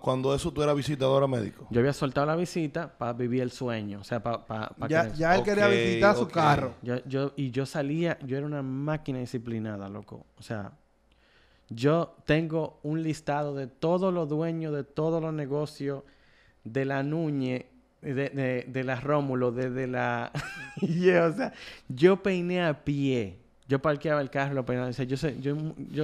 Cuando, eso tú eras visitadora médico. Yo había soltado la visita para vivir el sueño. O sea, para... ya, él quería visitar su carro. Yo, y yo salía, yo era una máquina disciplinada, loco. O sea, yo tengo un listado de todos los dueños, de todos los negocios, de la Núñez, de, la Rómulo, de, la... o sea, yo peiné a pie yo parqueaba el carro, pero lo yo,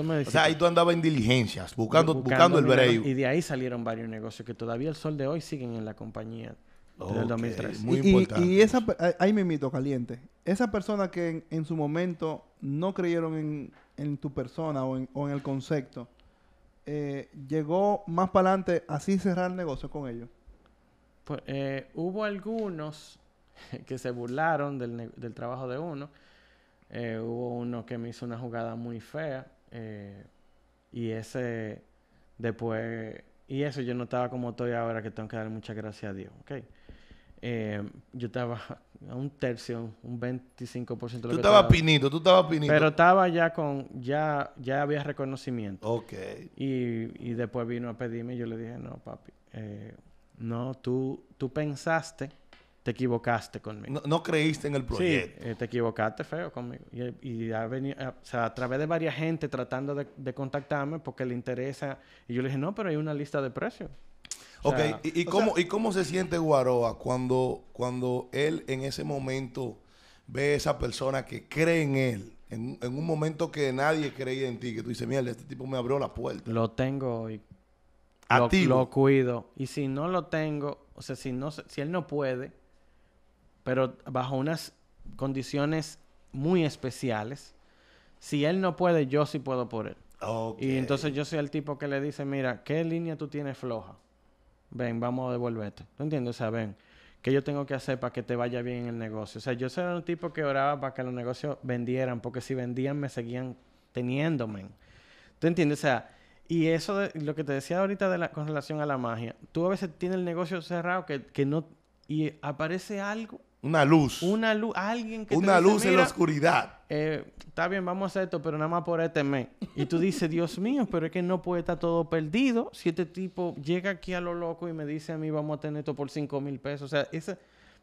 me decía, O sea, ahí tú andabas en diligencias, buscando, buscando, el break. Y de ahí salieron varios negocios que todavía el sol de hoy siguen en la compañía. del 2003. Muy y, Y, esa, ahí me mito caliente. Esa persona que en, su momento no creyeron en, tu persona o en, el concepto, eh, llegó más para adelante así cerrar el negocio con ellos. Pues eh, hubo algunos que se burlaron del, del trabajo de uno eh, hubo uno que me hizo una jugada muy fea. Eh, y ese después. Y eso yo no estaba como estoy ahora, que tengo que dar muchas gracias a Dios. ¿ok? Eh, yo estaba a un tercio, un 25% de lo Tú estabas pinito, tú estabas pinito. Pero estaba ya con, ya, ya había reconocimiento. Ok. Y, y después vino a pedirme y yo le dije, no, papi, eh, no, tú, tú pensaste te equivocaste conmigo. No, creíste en el proyecto. Sí, eh, te equivocaste feo conmigo. Y, ha venido, eh, o sea, a través de varias gente tratando de, contactarme porque le interesa. Y yo le dije, no, pero hay una lista de precios. ok, ¿Y, cómo, ¿y cómo se siente Guaroa cuando, cuando él en ese momento ve a esa persona que cree en él? En, un momento que nadie creía en ti, que tú dices, mierda, este tipo me abrió la puerta. Lo tengo y Lo, lo cuido. Y si no lo tengo, o sea, si, no, si él no puede, pero bajo unas condiciones muy especiales. Si él no puede, yo sí puedo por él. Y entonces yo soy el tipo que le dice, mira, ¿qué línea tú tienes floja? Ven, vamos a devolverte. ¿Tú entiendes? O sea, ven, ¿qué yo tengo que hacer para que te vaya bien el negocio? O sea, yo era el tipo que oraba para que los negocios vendieran, porque si vendían me seguían teniéndome. ¿Tú entiendes? O sea, y eso de, lo que te decía ahorita con relación a la magia, tú a veces tienes el negocio cerrado que, que no... Y aparece algo una luz. Una luz, alguien que Una luz en la oscuridad. Eh, está bien, vamos a hacer esto, pero nada más por este mes. Y tú dices, Dios mío, pero es que no puede estar todo perdido. Si este tipo llega aquí a lo loco y me dice a mí, vamos a tener esto por 5 mil pesos. O sea, ese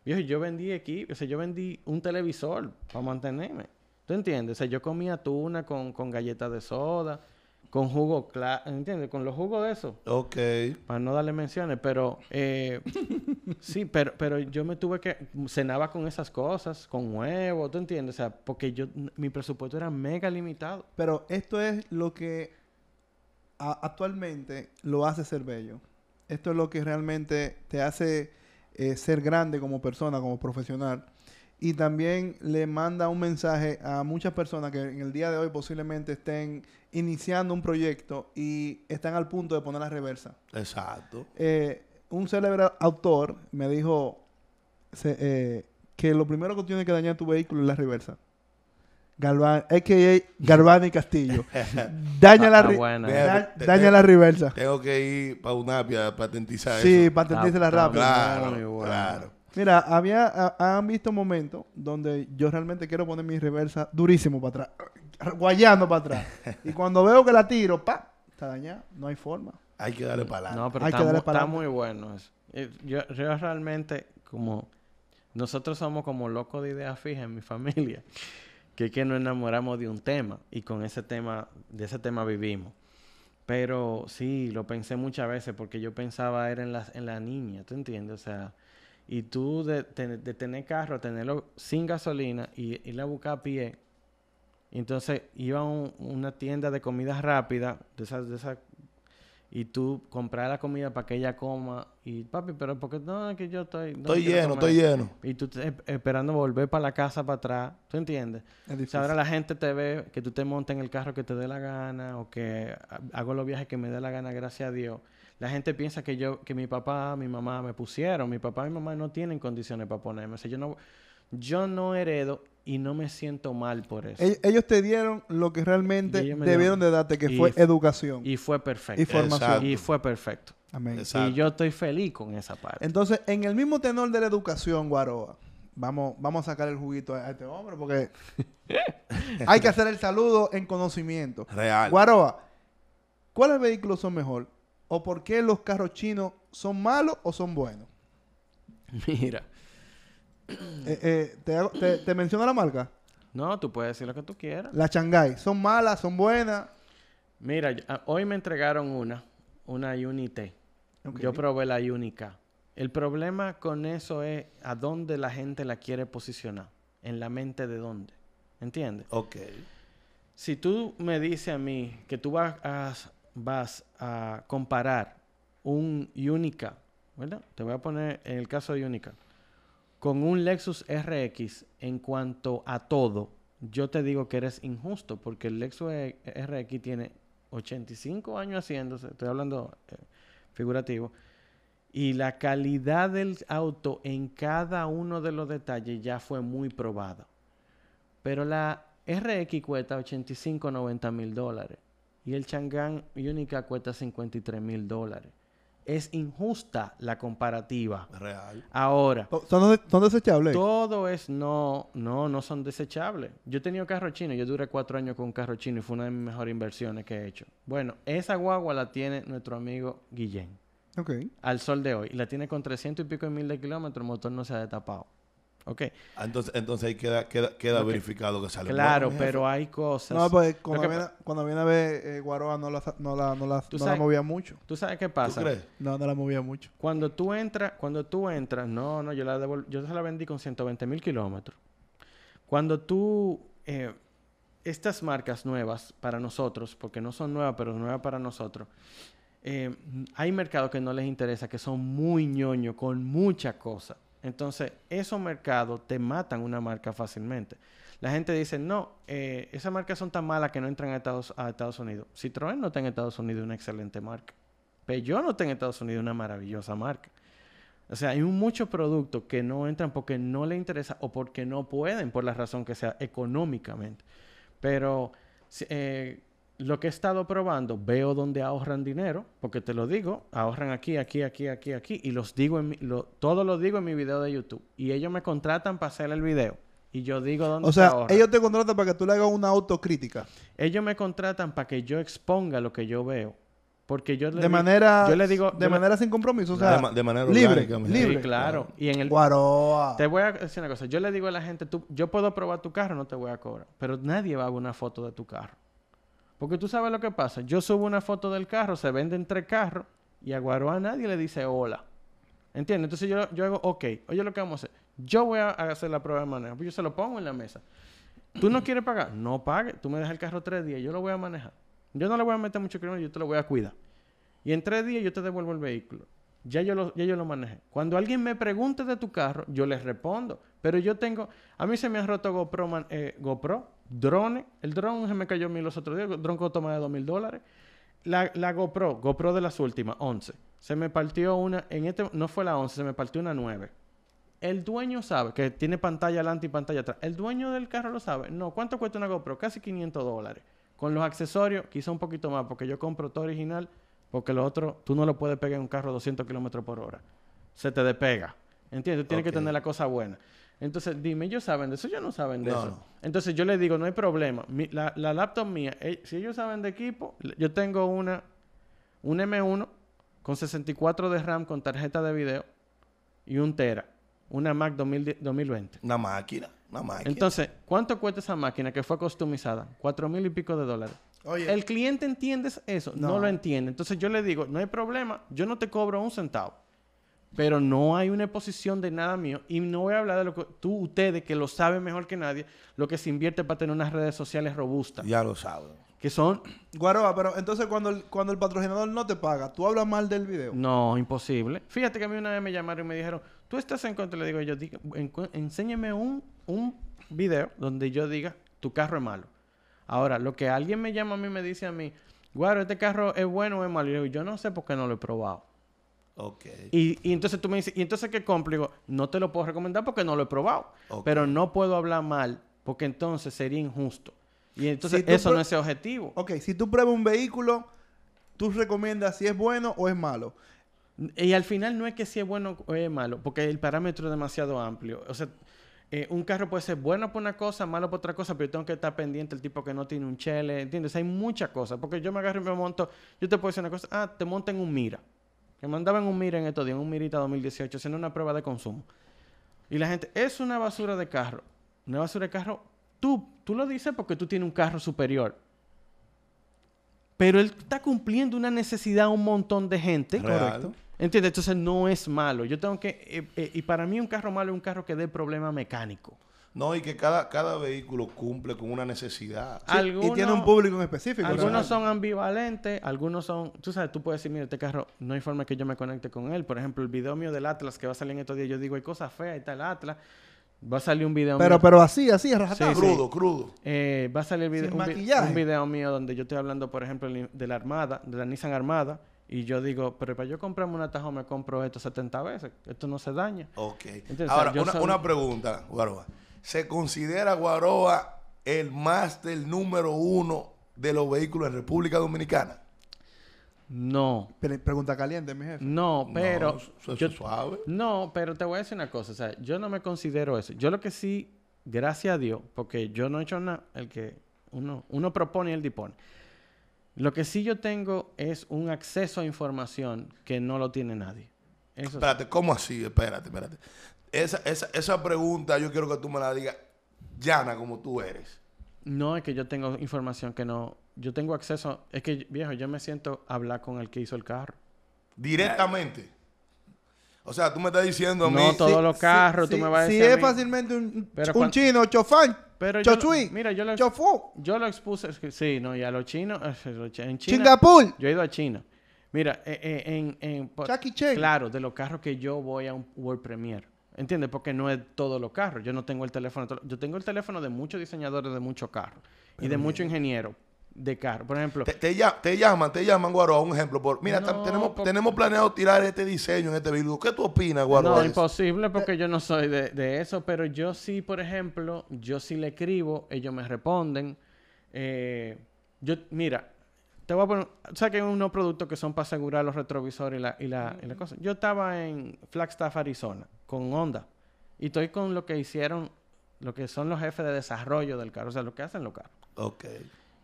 yo vendí aquí, o sea, yo vendí un televisor para mantenerme. ¿Tú entiendes? O sea, yo comía tuna con, con galletas de soda con jugo, ¿entiendes? Con los jugos de eso. Ok. Para no darle menciones, pero eh, sí, pero, pero yo me tuve que, cenaba con esas cosas, con huevos, ¿tú entiendes? O sea, porque yo, mi presupuesto era mega limitado. Pero esto es lo que actualmente lo hace ser bello. Esto es lo que realmente te hace eh, ser grande como persona, como profesional y también le manda un mensaje a muchas personas que en el día de hoy posiblemente estén iniciando un proyecto y están al punto de poner la reversa. Exacto. Eh, un célebre autor me dijo eh, que lo primero que tiene que dañar tu vehículo es la reversa. Galván, a.k.a. Galván y Castillo. daña ah, la, daña la reversa. Tengo que ir para una apia patentizar sí, eso. Sí, patentízala ah, rápido. Claro, claro, Mira, había, han visto momentos donde yo realmente quiero poner mi reversa durísimo para atrás guayando para atrás. Y cuando veo que la tiro, pa, está dañada. No hay forma. Hay que darle para adelante. No, pero está, muy bueno eso. Eh, yo, yo realmente, como... Nosotros somos como locos de ideas fijas en mi familia. Que es que nos enamoramos de un tema. Y con ese tema, de ese tema vivimos. Pero sí, lo pensé muchas veces porque yo pensaba era en la, en la niña, tú entiendes? O sea, y tú de, tener carro, tenerlo sin gasolina y ir a buscar a pie, entonces iba a una tienda de comida rápida, de esas, de esas, y tú comprar la comida para que ella coma. Y papi, pero porque no, que yo estoy. estoy lleno, estoy lleno. Y tú estás esperando volver para la casa para atrás. ¿Tú entiendes? ahora la gente te ve que tú te montes en el carro que te dé la gana o que hago los viajes que me dé la gana, gracias a Dios. La gente piensa que yo, que mi papá, mi mamá me pusieron. Mi papá y mi mamá no tienen condiciones para ponerme. yo no, yo no heredo y no me siento mal por eso. Ellos te dieron lo que realmente debieron de darte, que fue educación. Y fue perfecto. Y fue perfecto. Amén. Y yo estoy feliz con esa parte. Entonces, en el mismo tenor de la educación, Guaroa, vamos, vamos a sacar el juguito a este hombre porque hay que hacer el saludo en conocimiento. Real. Guaroa, ¿cuáles vehículos son mejor? ¿O por qué los carros chinos son malos o son buenos? Mira, eh, eh, te, menciona la marca. No, tú puedes decir lo que tú quieras. Las Shanghai. ¿Son malas? ¿Son buenas? Mira, ah, hoy me entregaron una, una Unity. Yo probé la Unica. El problema con eso es a dónde la gente la quiere posicionar. En la mente de dónde. ¿Entiendes? Ok. Si tú me dices a mí que tú vas a, vas a comparar un Unica, ¿verdad? Te voy a poner en el caso de Unica con un Lexus RX en cuanto a todo, yo te digo que eres injusto porque el Lexus e-, RX tiene 85 años haciéndose, estoy hablando eh, figurativo, y la calidad del auto en cada uno de los detalles ya fue muy probada. Pero la RX cuesta 85, 90 mil dólares y el Chang'an Unica cuesta 53 mil dólares es injusta la comparativa. Real. Ahora. ¿Son, desechables? Todo es no, no, no son desechables. Yo he tenido carro chino, yo duré cuatro años con un carro chino y fue una de mis mejores inversiones que he hecho. Bueno, esa guagua la tiene nuestro amigo Guillén. Ok. Al sol de hoy. La tiene con 300 y pico de mil de kilómetros, el motor no se ha destapado. Entonces, entonces ahí queda, queda, verificado que sale Claro, pero hay cosas. No, pues cuando, viene, cuando viene, a ver eh, Guaroa no la, no, la, no, movía mucho. ¿Tú sabes qué pasa? No, no la movía mucho. Cuando tú entras, cuando tú entras, no, no, yo la yo se la vendí con 120 mil kilómetros. Cuando tú, eh, estas marcas nuevas para nosotros, porque no son nuevas, pero nuevas para nosotros, eh, hay mercados que no les interesa, que son muy ñoño, con mucha cosa entonces, esos mercados te matan una marca fácilmente. La gente dice, no, eh, esas marcas son tan malas que no entran a Estados, Unidos. Citroën no está en Estados Unidos una excelente marca. Peugeot no está en Estados Unidos una maravillosa marca. O sea, hay muchos productos que no entran porque no le interesa o porque no pueden, por la razón que sea, económicamente. Pero eh, lo que he estado probando, veo dónde ahorran dinero, porque te lo digo, ahorran aquí, aquí, aquí, aquí, aquí, y los digo en mi, todo lo digo en mi video de YouTube. Y ellos me contratan para hacer el video. Y yo digo dónde O sea, ellos te contratan para que tú le hagas una autocrítica. Ellos me contratan para que yo exponga lo que yo veo. Porque yo le de manera yo le digo de manera sin compromiso, o sea, de, manera libre, libre, claro. Y en el Te voy a decir una cosa, yo le digo a la gente, tú, yo puedo probar tu carro, no te voy a cobrar, pero nadie va a una foto de tu carro. Porque tú sabes lo que pasa. Yo subo una foto del carro, se vende entre carros y a nadie le dice hola. ¿Entiendes? Entonces yo, yo hago, ok, oye lo que vamos a hacer. Yo voy a hacer la prueba de manejo. Pues yo se lo pongo en la mesa. ¿Tú no quieres pagar? No pague. Tú me dejas el carro tres días. Yo lo voy a manejar. Yo no le voy a meter mucho crimen. Yo te lo voy a cuidar. Y en tres días yo te devuelvo el vehículo. Ya yo, lo, ya yo lo manejé. Cuando alguien me pregunte de tu carro, yo les respondo. Pero yo tengo... A mí se me ha roto GoPro, eh, GoPro Drones. El drone se me cayó a mí los otros días. El drone costó más de dos mil dólares. La, GoPro, GoPro de las últimas, 11. Se me partió una, en este, no fue la 11, se me partió una 9. El dueño sabe que tiene pantalla adelante y pantalla atrás. El dueño del carro lo sabe. No, ¿cuánto cuesta una GoPro? Casi 500 dólares. Con los accesorios, quizá un poquito más, porque yo compro todo original, porque lo otro, tú no lo puedes pegar en un carro a 200 kilómetros por hora. Se te despega. ¿Entiendes? tienes que tener la cosa buena. Entonces, dime, ¿ellos saben de eso? Ellos no saben de eso. Entonces, yo les digo, no hay problema. la, laptop mía, eh, si ellos saben de equipo, yo tengo una, un M1 con 64 de RAM con tarjeta de video y un Tera. Una Mac 2020. Una máquina, una máquina. Entonces, ¿cuánto cuesta esa máquina que fue customizada? Cuatro mil y pico de dólares. Oye. El cliente entiende eso, no lo entiende. Entonces yo le digo, no hay problema, yo no te cobro un centavo pero no hay una exposición de nada mío y no voy a hablar de lo que tú, ustedes, que lo saben mejor que nadie, lo que se invierte para tener unas redes sociales robustas. Ya lo saben. Que son... Guaroa, pero entonces cuando el, cuando el patrocinador no te paga, ¿tú hablas mal del video? No, imposible. Fíjate que a mí una vez me llamaron y me dijeron, tú estás en contra, le digo yo, diga, enséñeme un, un video donde yo diga, tu carro es malo. Ahora, lo que alguien me llama a mí me dice a mí, Guaro, este carro es bueno o es malo, y yo, yo no sé por qué no lo he probado. Y, entonces tú me dices, ¿y entonces qué complico? no te lo puedo recomendar porque no lo he probado. Pero no puedo hablar mal porque entonces sería injusto. Y entonces eso no es el objetivo. Ok, si tú pruebas un vehículo, tú recomiendas si es bueno o es malo. Y al final no es que si es bueno o es malo, porque el parámetro es demasiado amplio. O sea, eh, un carro puede ser bueno por una cosa, malo por otra cosa, pero yo tengo que estar pendiente el tipo que no tiene un chele, ¿entiendes? Hay muchas cosas, porque yo me agarro y me monto, yo te puedo decir una cosa, ah, te monta en un Mira que mandaban un Mira en estos días, un Mirita 2018, haciendo una prueba de consumo. Y la gente, es una basura de carro. Una basura de carro, tú, tú lo dices porque tú tienes un carro superior. Pero él está cumpliendo una necesidad a un montón de gente. Correcto. ¿Entiendes? Entonces no es malo. Yo tengo que. Eh, eh, y para mí, un carro malo es un carro que dé problema mecánico. No, y que cada, cada vehículo cumple con una necesidad. y tiene un público en específico. Algunos son ambivalentes, algunos son... Tú sabes, tú puedes decir, mira, este carro, no hay forma que yo me conecte con él. Por ejemplo, el video mío del Atlas que va a salir en estos días, yo digo, hay cosas feas, y tal el Atlas. Va a salir un video pero, mío. Pero así, así, es Crudo, crudo. Eh, va a salir un, un, video mío donde yo estoy hablando, por ejemplo, de la Armada, de la Nissan Armada. Y yo digo, pero para yo comprarme un atajo me compro esto 70 veces. Esto no se daña. Ok. Ahora, una, pregunta, Guaroba se considera Guaroa el máster número uno de los vehículos en República Dominicana? No. pregunta caliente, mi jefe. No, pero. No, suave. No, pero te voy a decir una cosa. O sea, yo no me considero eso. Yo lo que sí, gracias a Dios, porque yo no he hecho nada. El que uno, uno propone y él dispone. Lo que sí yo tengo es un acceso a información que no lo tiene nadie. espérate, ¿cómo así? Espérate, espérate esa, esa, pregunta yo quiero que tú me la digas llana como tú eres. No, es que yo tengo información que no. Yo tengo acceso. Es que, viejo, yo me siento hablar con el que hizo el carro. Directamente. O sea, tú me estás diciendo a mí. No todos los carros, tú me vas a decir. Si es fácilmente un, chino, chofán, pero yo, mira, yo lo, expuse. Sí, no, y a los chinos. En China. Yo he ido a China. Mira, eh, eh, en. en, Claro, de los carros que yo voy a un World Premier ¿Entiendes? Porque no es todos los carros. Yo no tengo el teléfono. Yo tengo el teléfono de muchos diseñadores de muchos carros y de muchos ingenieros de carro. Por ejemplo. Te, llaman, te llaman, Guaro, un ejemplo. mira, tenemos, tenemos planeado tirar este diseño en este video. ¿Qué tú opinas, Guaro? No, imposible porque yo no soy de, eso, pero yo sí, por ejemplo, yo sí le escribo, ellos me responden. Eh, yo, mira, te voy a poner, o sea, que hay unos productos que son para asegurar los retrovisores y la, cosa. Yo estaba en Flagstaff, Arizona, con Honda, y estoy con lo que hicieron, lo que son los jefes de desarrollo del carro, o sea, lo que hacen los carros. Ok.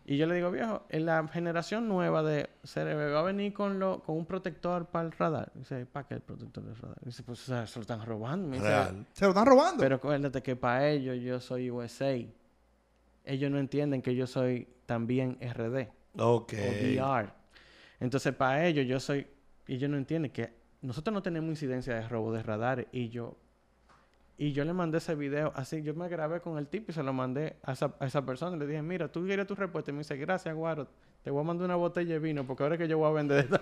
Y yo le digo, viejo, en la generación nueva de se va a venir con lo, con un protector para el radar. dice, ¿para qué el protector del radar? dice, pues o sea, se lo están robando. se lo están robando. Pero acuérdate que para ellos yo soy USA. Ellos no entienden que yo soy también RD. Ok. Entonces, para ellos, yo soy. Y ellos no entienden que nosotros no tenemos incidencia de robo de radar. Y yo. Y yo le mandé ese video así. Yo me grabé con el tipo y se lo mandé a esa, a esa persona. Le dije, mira, tú quieres tu respuesta. Y me dice, gracias, Guaro. Te voy a mandar una botella de vino porque ahora que yo voy a vender esta.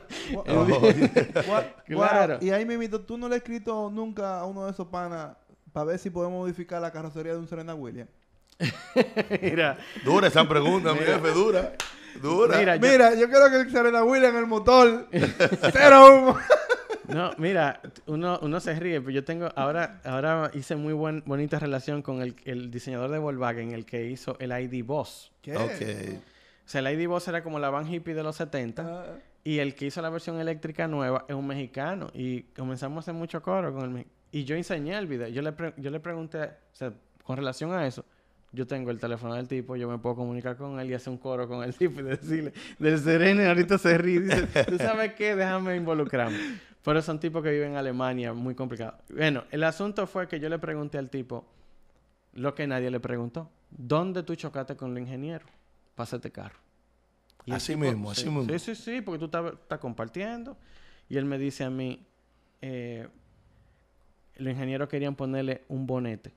Y ahí, me mimito, tú no le has escrito nunca a uno de esos panas para ver si podemos modificar la carrocería de un Serena Williams. mira. Dura esa pregunta, mi jefe, dura. Dura. Mira, yo... creo que se Will en el motor. Cero No, mira, uno, se ríe, pero yo tengo, ahora, ahora hice muy buen, bonita relación con el, el diseñador de Volkswagen, el que hizo el ID Boss. ¿Qué? Okay. O sea, el ID Boss era como la van hippie de los 70. Ah. y el que hizo la versión eléctrica nueva es un mexicano. Y comenzamos a hacer mucho coro con el Y yo enseñé el video. Yo le, yo le pregunté, o sea, con relación a eso, yo tengo el teléfono del tipo, yo me puedo comunicar con él y hacer un coro con el tipo y decirle, del sereno, ahorita se ríe dice, ¿tú sabes qué? Déjame involucrarme. Pero son tipos que viven en Alemania, muy complicado. Bueno, el asunto fue que yo le pregunté al tipo lo que nadie le preguntó. ¿Dónde tú chocaste con el ingeniero? Pásate carro. así mismo, así mismo. Sí, sí, sí, porque tú estás, compartiendo. Y él me dice a mí, eh, los ingenieros querían ponerle un bonete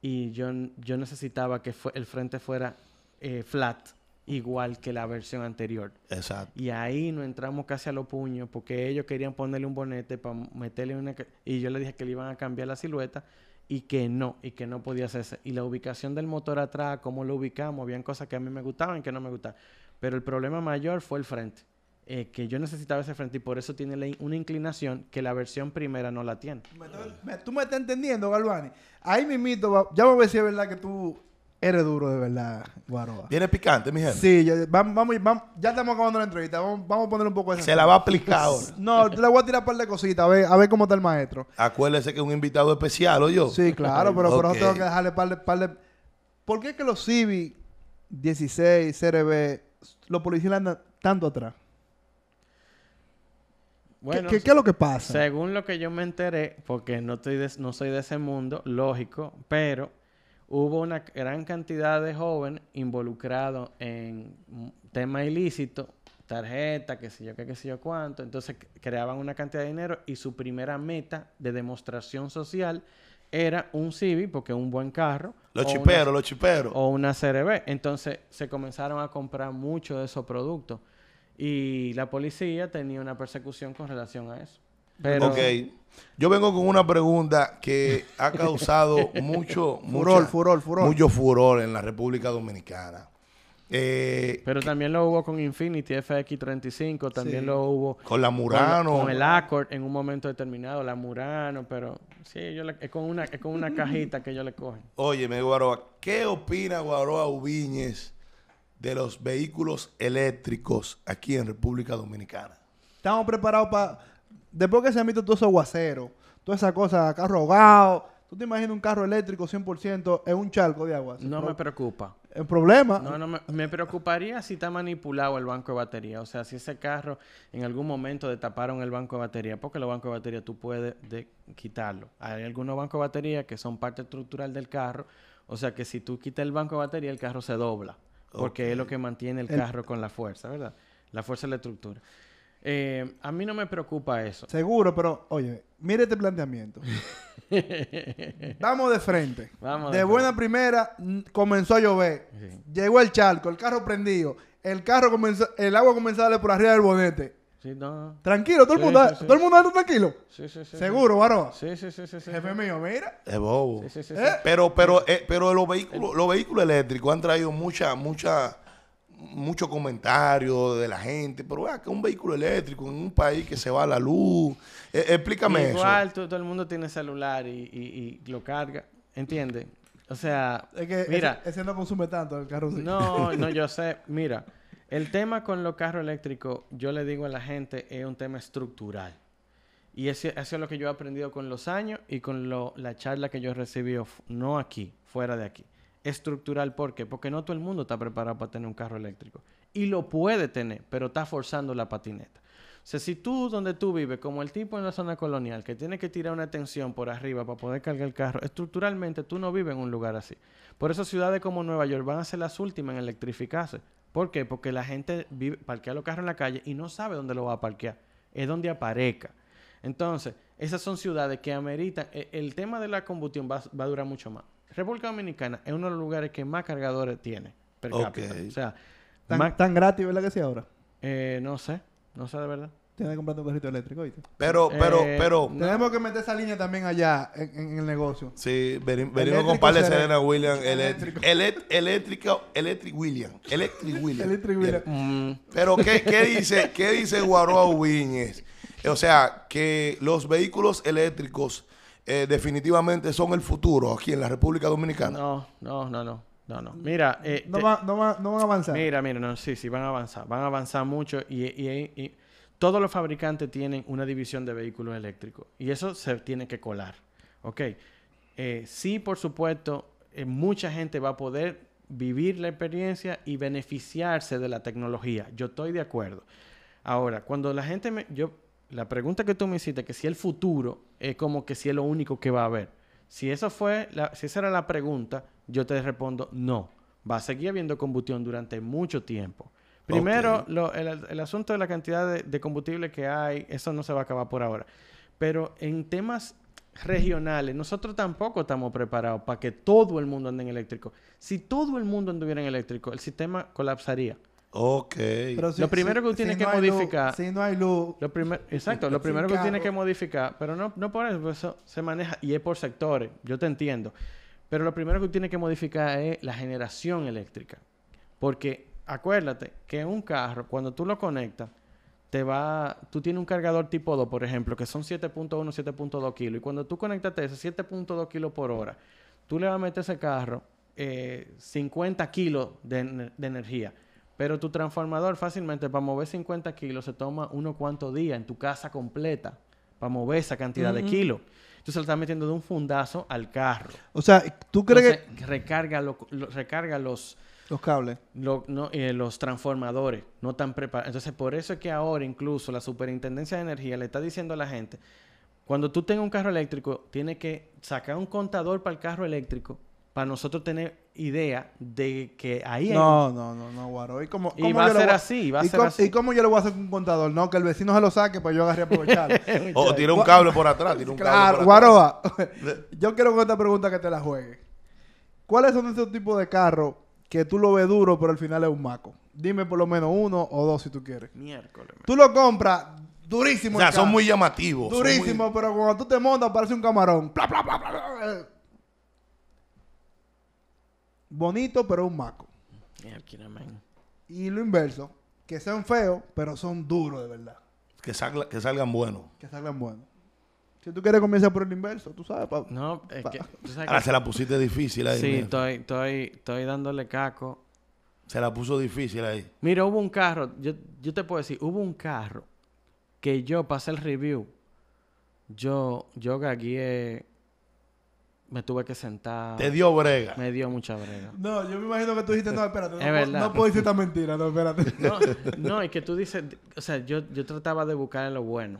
y yo, yo necesitaba que el frente fuera eh, flat, igual que la versión anterior. Exacto. Y ahí nos entramos casi a los puños porque ellos querían ponerle un bonete para meterle una... Y yo le dije que le iban a cambiar la silueta y que no, y que no podía hacerse. Y la ubicación del motor atrás, cómo lo ubicamos, habían cosas que a mí me gustaban y que no me gustaban. Pero el problema mayor fue el frente. Eh, que yo necesitaba ese frente y por eso tiene una inclinación que la versión primera no la tiene. tú me estás entendiendo, Galvani. Ahí mismito, ya me voy a decir, ¿verdad? Que tú eres duro, de verdad, Guaroa. Tiene picante, mi gente. Sí, ya, vamos, ya estamos acabando la entrevista. Vamos, a poner un poco de... Se la va a aplicar ahora. No, le voy a tirar un par de cositas, a ver, cómo está el maestro. Acuérdese que es un invitado especial, ¿o yo? Sí, claro, pero por eso tengo que dejarle par de, par de... ¿Por qué que los CIVI 16, CRB, los policías andan tanto atrás? Bueno, ¿Qué, es lo que pasa? Según lo que yo me enteré, porque no, soy de ese mundo, lógico, pero hubo una gran cantidad de jóvenes involucrados en temas ilícitos, tarjeta, qué sé yo, qué, qué sé yo cuánto. Entonces creaban una cantidad de dinero y su primera meta de demostración social era un Civic, porque un buen carro. Los chiperos, los chiperos. O una CRB. Entonces se comenzaron a comprar mucho de esos productos. Y la policía tenía una persecución con relación a eso. Pero... Ok. Yo vengo con una pregunta que ha causado mucho... furor, en la República Dominicana. Eh, pero también lo hubo con Infinity FX35, también lo hubo con la Murano. Con, el Accord en un momento determinado, la Murano, pero sí, es, con una, con una cajita que ellos le cogen. Oye, me Guaroa, ¿qué opina Guaroa Ubiñez de los vehículos eléctricos aquí en República Dominicana. Estamos preparados para... Después que se visto todo ese aguacero, toda esa cosa, carro ahogado, ¿tú te imaginas un carro eléctrico 100% en un charco de agua? No me preocupa. ¿El problema? No, no, me, preocuparía si está manipulado el banco de batería. O sea, si ese carro en algún momento destaparon el banco de batería, porque los bancos de batería tú puedes quitarlo. Hay algunos bancos de batería que son parte estructural del carro. O sea, que si tú quitas el banco de batería, el carro se dobla. Porque es lo que mantiene el, carro con la fuerza, ¿verdad? La fuerza es la estructura. Eh, a mí no me preocupa eso. Seguro, pero oye, mire este planteamiento. Vamos de frente. de, buena primera comenzó a llover. Llegó el charco, el carro prendido. El carro comenzó, el agua comenzó a darle por arriba del bonete. Tranquilo, todo el mundo, todo el mundo anda tranquilo. Seguro, varón. Jefe mío, mira. Es bobo. ¿Eh? Pero, pero, eh, pero los vehículos, los vehículos eléctricos han traído mucha, mucha, mucho comentario de la gente. Pero vea que un vehículo eléctrico en un país que se va a la luz. Eh, explícame eso. Igual todo el mundo tiene celular y, lo carga. entiende O sea, mira, ese, ese, no consume tanto el carro. No, no, yo sé. Mira, el tema con los carros eléctricos, yo le digo a la gente, es un tema estructural. Y eso, es lo que yo he aprendido con los años y con la charla que yo recibido, no aquí, fuera de aquí. Estructural, ¿por qué? Porque no todo el mundo está preparado para tener un carro eléctrico. Y lo puede tener, pero está forzando la patineta. O sea, si tú, donde tú vives, como el tipo en la zona colonial, que tiene que tirar una tensión por arriba para poder cargar el carro, estructuralmente tú no vives en un lugar así. Por eso ciudades como Nueva York van a ser las últimas en electrificarse, ¿Por qué? Porque la gente vive, parquea los carros en la calle y no sabe dónde lo va a parquear. Es donde aparezca. Entonces, esas son ciudades que ameritan. E, el tema de la combustión va, a durar mucho más. República Dominicana es uno de los lugares que más cargadores tiene per cápita. O sea, tan, gratis, ¿verdad que ahora? Eh, no sé, no sé de verdad. Tienes que comprar un carrito eléctrico, ¿viste? Pero, pero, eh, pero. Tenemos que meter esa línea también allá, en, el negocio. Sí, venimos con con de Serena William. Eléctrico. Eléctrico. Electric William. Electric William. Electric William. Pero, ¿qué, qué dice, qué dice Guaroa Wiñez? O sea, que los vehículos eléctricos eh, definitivamente son el futuro aquí en la República Dominicana. No, no, no, no. No, no. Mira, eh, no, va, no, va, no, van a avanzar. Mira, mira, no, sí, sí, van a avanzar. Van a avanzar mucho y todos los fabricantes tienen una división de vehículos eléctricos y eso se tiene que colar. Ok. Eh, sí, por supuesto, eh, mucha gente va a poder vivir la experiencia y beneficiarse de la tecnología. Yo estoy de acuerdo. Ahora, cuando la gente me. Yo, la pregunta que tú me hiciste, que si el futuro es como que si es lo único que va a haber. Si, eso fue si esa era la pregunta, yo te respondo no. Va a seguir habiendo combustión durante mucho tiempo. Primero, el, asunto de la cantidad de, combustible que hay, eso no se va a acabar por ahora. Pero en temas regionales, nosotros tampoco estamos preparados para que todo el mundo ande en eléctrico. Si todo el mundo anduviera en eléctrico, el sistema colapsaría. Ok. lo primero que tiene que modificar. si no hay luz. exacto, lo primero que tiene que modificar, pero no, no por eso, eso se maneja y es por sectores, yo te entiendo. Pero lo primero que tiene tienes que modificar es la generación eléctrica. Porque acuérdate que un carro, cuando tú lo conectas, te va, tú tienes un cargador tipo 2, por ejemplo, que son 7.1, 7.2 kilos, y cuando tú conectas ese 7.2 kilos por hora, tú le vas a meter a ese carro 50 eh, kilos de, energía, pero tu transformador fácilmente para mover 50 kilos se toma uno cuánto día en tu casa completa para mover esa cantidad de kilos. Entonces lo estás metiendo de un fundazo al carro. O sea, ¿tú crees que...? recarga los los cables. Eh, los transformadores no están preparados. Entonces, por eso es que ahora incluso la Superintendencia de Energía le está diciendo a la gente, cuando tú tengas un carro eléctrico, tienes que sacar un contador para el carro eléctrico para nosotros tener idea de que ahí no, No, no, no, Guaro. ¿Y, cómo, va a ser así, va a ser así. ¿Y cómo yo lo voy a hacer con un contador? No, que el vecino se lo saque para pues yo agarre a aprovecharlo oh, o tira un cable por atrás, un claro, cable Guaroa, yo quiero con esta pregunta que te la juegue. ¿Cuáles son esos tipos de carros que tú lo ves duro, pero al final es un maco. Dime por lo menos uno o dos si tú quieres. Miércoles. Tú lo compras durísimo. O sea, son muy llamativos. Durísimo, pero cuando tú te montas parece un camarón. Bonito, pero un maco. Y lo inverso, que sean feos, pero son duros de verdad. Que, que salgan buenos. Que salgan buenos. Si tú quieres, comienza por el inverso, tú sabes. no, es que, Ahora se la pusiste difícil ahí. Sí, estoy, estoy, estoy dándole caco. Se la puso difícil ahí. Mira, hubo un carro, yo, yo te puedo decir, hubo un carro que yo pasé el review. Yo, yo gagué me tuve que sentar. Te dio brega. Me dio mucha brega. No, yo me imagino que tú dijiste, no, espérate, no, verdad. no puedo decir esta mentira, no, espérate. No, no, es que tú dices, o sea, yo, yo trataba de buscar lo bueno.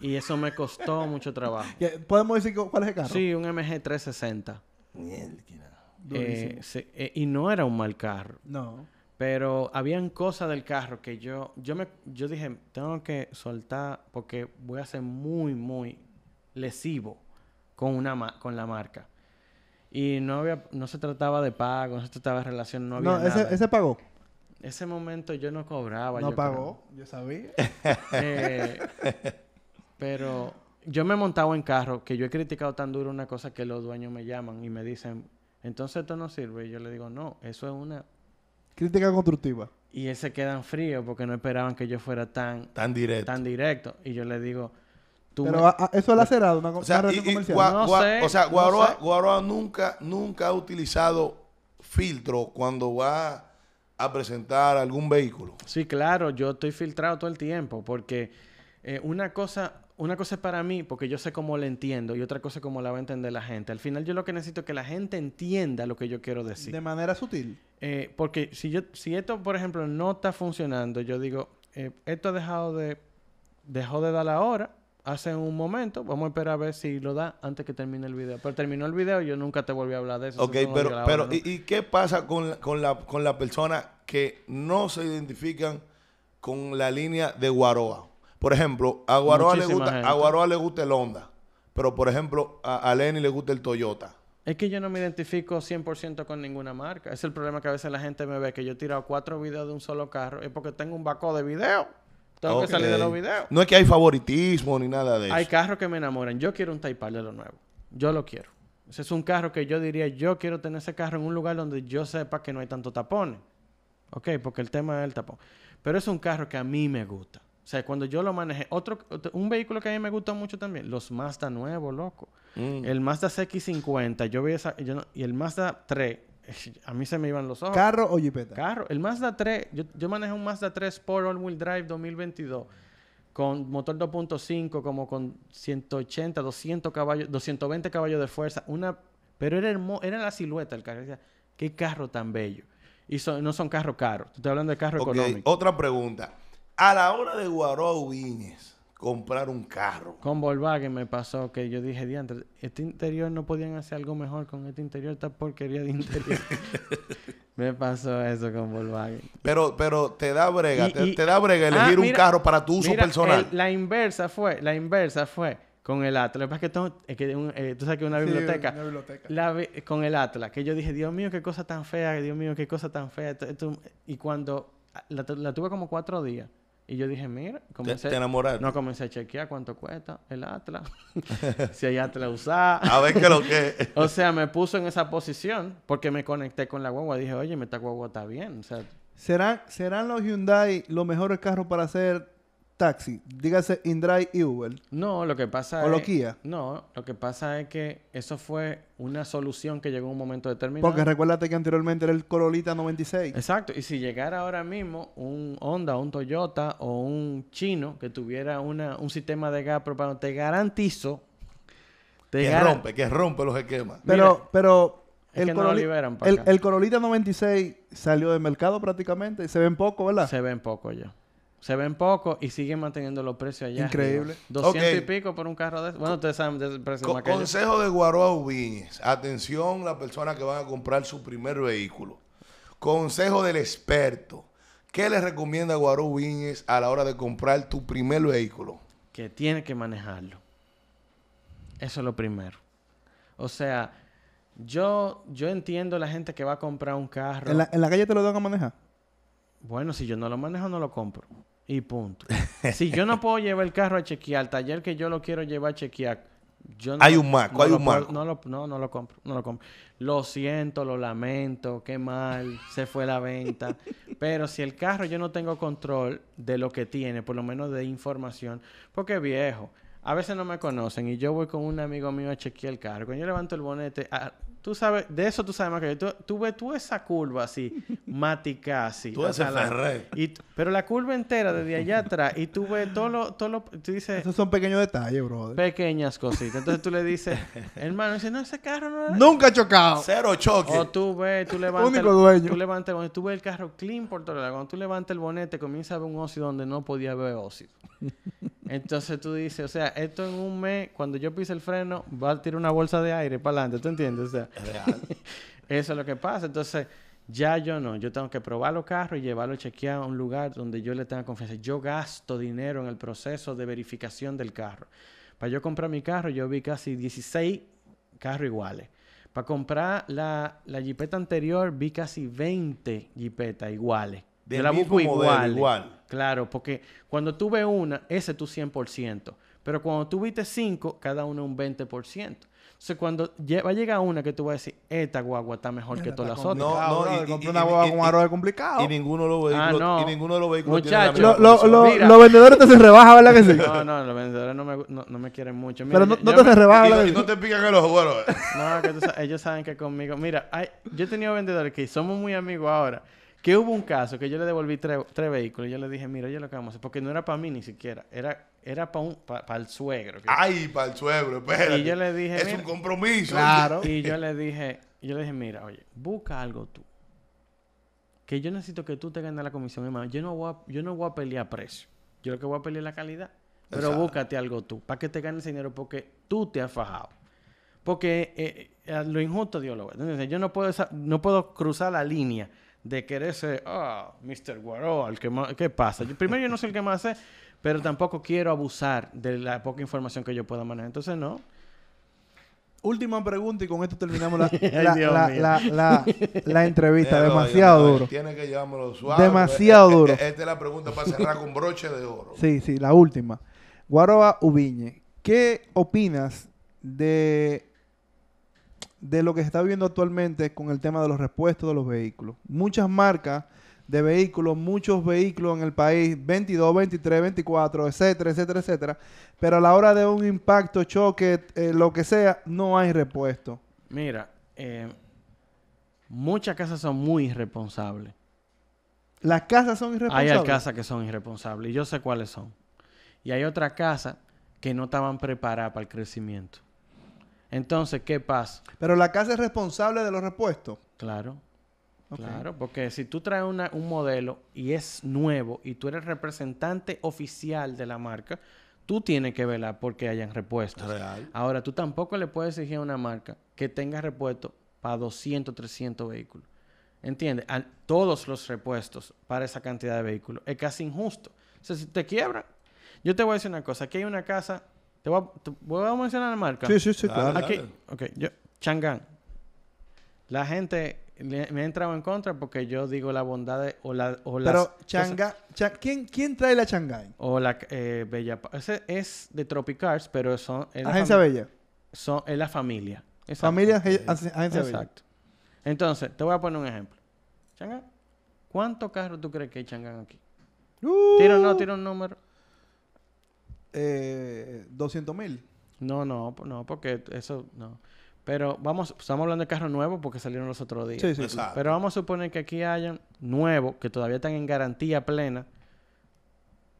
Y eso me costó mucho trabajo. ¿Podemos decir cuál es el carro? Sí, un MG 360. Eh, eh, y no era un mal carro. No. Pero habían cosas del carro que yo, yo me, yo dije, tengo que soltar porque voy a ser muy, muy lesivo con una con la marca. Y no había, no se trataba de pago, no se trataba de relación, no había. No, ese, ese pagó ese momento yo no cobraba. No pagó, yo sabía. Eh, pero yo me he montado en carro que yo he criticado tan duro una cosa que los dueños me llaman y me dicen, entonces esto no sirve. Y yo le digo, no, eso es una... Crítica constructiva. Y ese se quedan fríos porque no esperaban que yo fuera tan... Tan directo. Tan directo. Y yo le digo... Tú Pero eso es lacerado, una, o sea, una cosa. comercial. o sea, Guaroa, nunca, nunca ha utilizado filtro cuando va a presentar algún vehículo. Sí, claro, yo estoy filtrado todo el tiempo porque eh, una cosa una cosa es para mí, porque yo sé cómo la entiendo, y otra cosa cómo la va a entender la gente. Al final yo lo que necesito es que la gente entienda lo que yo quiero decir. De manera sutil. Eh, porque si, yo, si esto, por ejemplo, no está funcionando, yo digo, eh, esto ha dejado de... Dejó de dar la hora, hace un momento. Vamos a esperar a ver si lo da antes que termine el video. Pero terminó el video yo nunca te volví a hablar de eso. Ok, pero, pero ¿y, qué pasa con, con, la, con la persona que no se identifican con la línea de Guaroa? Por ejemplo, a Guaroa, le gusta, a le gusta el Honda, pero por ejemplo, a, Lenny le gusta el Toyota. Es que yo no me identifico 100% con ninguna marca. Es el problema que a veces la gente me ve, que yo he tirado cuatro videos de un solo carro. Es porque tengo un bacó de videos. Tengo que salir de los videos. No es que hay favoritismo ni nada de eso. Hay carros que me enamoran. Yo quiero un Taipal de lo nuevo. Yo lo quiero. Ese es un carro que yo diría, yo quiero tener ese carro en un lugar donde yo sepa que no hay tanto tapones. Ok, porque el tema es el tapón. Pero es un carro que a mí me gusta. O sea, cuando yo lo manejé, otro, un vehículo que a mí me gustó mucho también, los Mazda nuevos, loco. Mm. El Mazda CX50, yo vi esa, yo y el Mazda 3, a mí se me iban los ojos. ¿Carro o jipeta? Carro. El Mazda 3, yo, yo manejé un Mazda 3 Sport All Wheel Drive 2022 con motor 2.5, como con 180, 200 caballos, 220 caballos de fuerza, una... Pero era hermoso, era la silueta el carro. Qué carro tan bello. Y no son carros caros. estoy hablando de carro económico. Otra pregunta a la hora de Guaró Vines comprar un carro. Con Volkswagen me pasó que yo dije, diantre, este interior no podían hacer algo mejor con este interior, esta porquería de interior. me pasó eso con Volkswagen. Pero, pero te da brega, te, da brega ah, elegir un carro para tu uso personal. la inversa fue, la inversa fue con el Atlas. que, eh, tú sabes que una biblioteca. con el Atlas, que yo dije, Dios mío, qué cosa tan fea, Dios mío, qué cosa tan fea. y cuando la tuve como cuatro días y yo dije, mira, comencé, a enamoraste. No, comencé a chequear cuánto cuesta el Atlas, si hay Atlas usada. a ver qué lo que O sea, me puso en esa posición porque me conecté con la guagua. Dije, oye, esta guagua está bien. ¿Serán, ¿Serán los Hyundai los mejores carros para hacer taxi, dígase Indrive y Uber. No, lo que pasa es... No, lo que pasa es que eso fue una solución que llegó en un momento determinado. Porque recuérdate que anteriormente era el Corolita 96. Exacto, y si llegara ahora mismo un Honda, un Toyota o un chino que tuviera un sistema de gas propano, te garantizo... Te que rompe, que rompe los esquemas. Pero, pero... el, Corolita 96 salió del mercado prácticamente y se ven poco, ¿verdad? Se ven poco ya. Se ven poco y siguen manteniendo los precios allá. Increíble. 200 y pico por un carro de... Bueno, ustedes saben del precio Consejo de Guaroa Ubiñez. Atención la persona que van a comprar su primer vehículo. Consejo del experto. ¿Qué le recomienda Guaró Ubiñez a la hora de comprar tu primer vehículo? Que tiene que manejarlo. Eso es lo primero. O sea, yo, yo entiendo la gente que va a comprar un carro. ¿En la, en la calle te lo dan a manejar? Bueno, si yo no lo manejo, no lo compro y punto. si yo no puedo llevar el carro a chequear, al taller que yo lo quiero llevar a chequear, yo no, hay un marco, hay un marco. No lo, no, no lo compro, no lo compro. Lo siento, lo lamento, qué mal, se fue la venta. Pero si el carro yo no tengo control de lo que tiene, por lo menos de información, porque viejo, a veces no me conocen y yo voy con un amigo mío a chequear el carro. Cuando yo levanto el bonete, a, ah, Tú sabes, de eso tú sabes más que yo. Tú, tú ves tú esa curva así, matica así. Tú ese la, y, pero la curva entera desde allá atrás y tú ves todo lo, todo lo, tú dices... Esos son pequeños detalles, brother. Pequeñas cositas. Entonces tú le dices, hermano, dice, no, ese carro no... Nunca ha chocado. Cero choque. O tú ves, tú levantas... el, Tú ves el carro clean por todo lado. Cuando tú levantas el bonete, comienza a ver un óxido donde no podía haber óxido. Entonces tú dices, o sea, esto en un mes, cuando yo pise el freno, va a tirar una bolsa de aire para adelante, ¿tú entiendes? O sea, Eso es lo que pasa. Entonces, ya yo no. Yo tengo que probar los carros y llevarlos chequear a un lugar donde yo le tenga confianza. Yo gasto dinero en el proceso de verificación del carro. Para yo comprar mi carro, yo vi casi 16 carros iguales. Para comprar la, la jipeta anterior, vi casi 20 jipetas iguales. De la mismo igual. Claro, porque cuando tuve ves una, ese es tu 100%. Pero cuando tú viste 5, cada uno un 20%. O cuando va a llegar una que tú vas a decir, esta guagua está mejor que todas las otras. No, no, y, compré una guagua con arroz es complicado. Y ninguno de los vehículos, ah, no. y ninguno de los vehículos Muchachos, lo, los vendedores te se rebaja, ¿verdad que sí? No, no, los vendedores no me, no, me quieren mucho. Pero no, te me... rebaja, no te pican a los huevos No, que tú sabes, ellos saben que conmigo. Mira, hay, yo he tenido vendedores que somos muy amigos ahora. Que hubo un caso que yo le devolví tres, tres vehículos y yo le dije, mira, yo lo que vamos a hacer, porque no era para mí ni siquiera, era era para pa, pa el suegro. Ay, para el suegro, Y yo le dije. Es un compromiso. Claro. Y yo le dije, yo le dije, mira, oye, busca algo tú. Que yo necesito que tú te ganes la comisión, hermano. Yo no voy a, yo no voy a pelear precio. Yo lo que voy a pelear es la calidad. Pero búscate algo tú, para que te ganes dinero, porque tú te has fajado. Porque eh, eh, lo injusto Dios lo ve. yo no puedo, no puedo cruzar la línea de querer ser, ah, oh, Mr. Guaró, que ¿qué pasa? primero, yo no sé el que más hacer pero tampoco quiero abusar de la poca información que yo pueda manejar. Entonces, no. Última pregunta y con esto terminamos la, entrevista. Demasiado duro. Tiene que llevármelo suave. Demasiado este, duro. Esta es la pregunta para cerrar con broche de oro. Sí, sí, la última. Guaroba Ubiñe, ¿qué opinas de, de lo que se está viviendo actualmente con el tema de los repuestos de los vehículos? Muchas marcas de vehículos, muchos vehículos en el país, 22, 23, 24, etcétera, etcétera, etcétera. Pero a la hora de un impacto, choque, eh, lo que sea, no hay repuesto. Mira, eh, muchas casas son muy irresponsables. Las casas son irresponsables. Hay casas que son irresponsables y yo sé cuáles son. Y hay otras casas que no estaban preparadas para el crecimiento. Entonces, ¿qué pasa? Pero la casa es responsable de los repuestos. Claro. Claro, porque si tú traes un modelo y es nuevo y tú eres representante oficial de la marca, tú tienes que velar porque hayan repuestos. Ahora, tú tampoco le puedes exigir a una marca que tenga repuesto para 200, 300 vehículos. ¿Entiendes? todos los repuestos para esa cantidad de vehículos. Es casi injusto. O sea, si te quiebran. Yo te voy a decir una cosa. Aquí hay una casa. Te voy a, mencionar la marca. Sí, sí, sí, claro. Aquí, ok, Chang'an. La gente me, he entrado en contra porque yo digo la bondad o la Pero Changa, ¿quién, trae la Shanghai? O la eh, Bella es de Tropicars, pero son Agencia Bella. Son es la familia. Familia Agencia Bella. Exacto. Entonces, te voy a poner un ejemplo. Changa, ¿cuántos carros tú crees que hay Changa aquí? ¡Uh! tira no, tira un número. Eh, 200 mil. No, no, no, porque eso no. Pero vamos, estamos hablando de carros nuevos porque salieron los otros días. Pero vamos a suponer que aquí hayan nuevos que todavía están en garantía plena,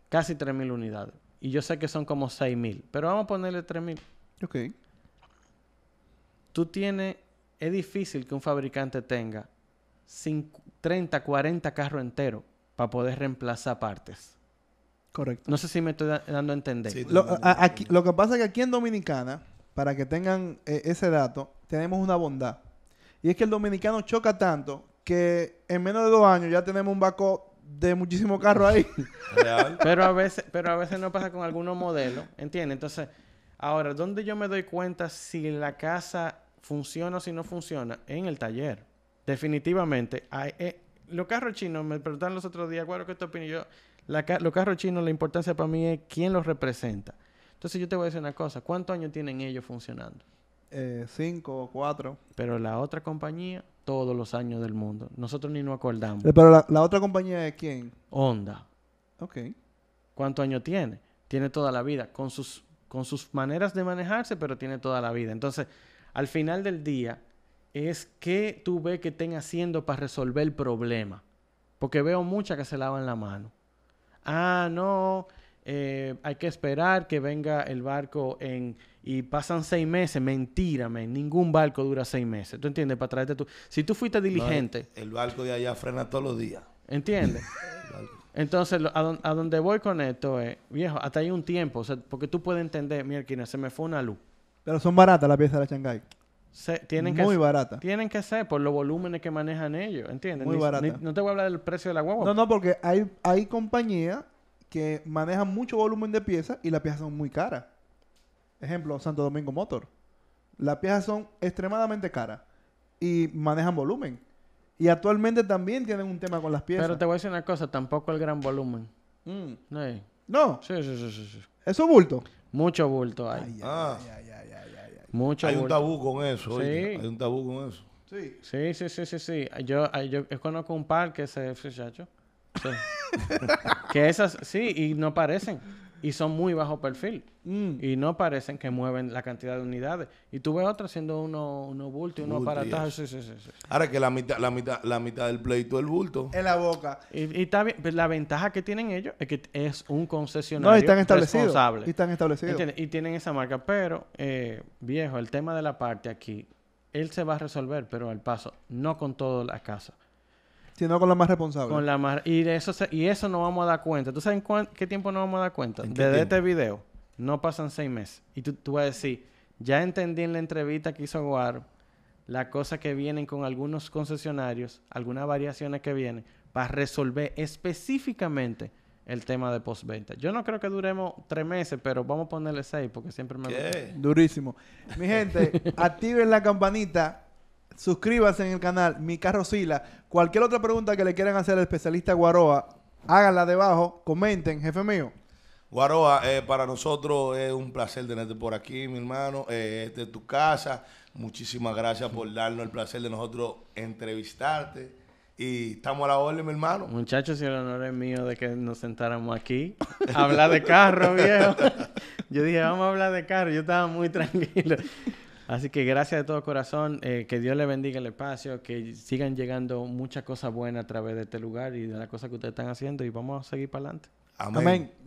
casi 3.000 unidades. Y yo sé que son como 6.000, pero vamos a ponerle 3.000. Ok. Tú tienes, es difícil que un fabricante tenga 30, 40 carros enteros para poder reemplazar partes. Correcto. No sé si me estoy dando a entender. aquí, lo que pasa es que aquí en Dominicana para que tengan eh, ese dato, tenemos una bondad. Y es que el dominicano choca tanto que en menos de dos años ya tenemos un vaco de muchísimo carro ahí. pero a veces, pero a veces no pasa con algunos modelos, ¿entiendes? Entonces, ahora, ¿dónde yo me doy cuenta si la casa funciona o si no funciona? En el taller. Definitivamente. Hay, eh, los carros chinos, me preguntaron los otros días, ¿cuál es que opinión? opinión? yo? los carros chinos, la importancia para mí es quién los representa. Entonces yo te voy a decir una cosa, ¿cuántos años tienen ellos funcionando? Eh, cinco o cuatro. Pero la otra compañía, todos los años del mundo. Nosotros ni nos acordamos. Eh, pero la, otra compañía es quién? Honda. Ok. ¿Cuántos años tiene? Tiene toda la vida, con sus, con sus maneras de manejarse, pero tiene toda la vida. Entonces, al final del día, es que tú ves que estén haciendo para resolver el problema. Porque veo muchas que se lavan la mano. Ah, no, eh, hay que esperar que venga el barco en y pasan seis meses, mentírame, ningún barco dura seis meses. ¿Tú entiendes? Para traerte tú. Si tú fuiste diligente. el barco de allá frena todos los días. ¿Entiendes? Entonces, a, donde voy con esto es, viejo, hasta hay un tiempo, porque tú puedes entender, mira, se me fue una luz. Pero son baratas las piezas de la Shanghai. Se, tienen Muy baratas. Tienen que ser por los volúmenes que manejan ellos, ¿entiendes? Muy baratas. No te voy a hablar del precio de la guagua. No, no, porque hay, hay compañías que manejan mucho volumen de piezas y las piezas son muy caras. Ejemplo, Santo Domingo Motor. Las piezas son extremadamente caras y manejan volumen. Y actualmente también tienen un tema con las piezas. Pero te voy a decir una cosa, tampoco el gran volumen. No. Mm. No. Sí, sí, sí, sí, Eso bulto. Mucho bulto hay. Ay, ay, ah. ay, Mucho hay un tabú con eso. Hay un tabú con eso. Sí. Sí, sí, sí, sí, Yo, conozco un par que se chacho. que esas sí, y no parecen. Y son muy bajo perfil. Mm. Y no parecen que mueven la cantidad de unidades. Y tú ves otra haciendo uno, uno bulto y uno para Sí, Ahora que la mitad, la mitad, la mitad del pleito es el bulto. En la boca. Y, está bien. Pues la ventaja que tienen ellos es que es un concesionario están establecidos. Y están establecidos. Y tienen esa marca. Pero, eh, viejo, el tema de la parte aquí, él se va a resolver, pero al paso, no con todas las casas sino con la más responsable. Con la Y, eso y eso no vamos a dar cuenta. ¿Tú sabes en qué tiempo no vamos a dar cuenta? Desde este video, no pasan seis meses. Y tú, tú vas a decir, ya entendí en la entrevista que hizo Guard la cosa que vienen con algunos concesionarios, algunas variaciones que vienen, para resolver específicamente el tema de postventa. Yo no creo que duremos tres meses, pero vamos a ponerle seis porque siempre me... Durísimo. Mi gente, activen la campanita Suscríbanse en el canal Mi Carro Sila. Cualquier otra pregunta que le quieran hacer al especialista Guaroa, háganla debajo, comenten, jefe mío. Guaroa, eh, para nosotros es un placer tenerte por aquí, mi hermano. Eh, tu casa. Muchísimas gracias por darnos el placer de nosotros entrevistarte. Y estamos a la orden, mi hermano. Muchachos, si el honor es mío de que nos sentáramos aquí, hablar de carro, viejo. Yo dije, vamos a hablar de carro. Yo estaba muy tranquilo. Así que gracias de todo corazón. Eh, que Dios le bendiga el espacio. Que sigan llegando muchas cosas buenas a través de este lugar y de las cosas que ustedes están haciendo. Y vamos a seguir para adelante. Amén.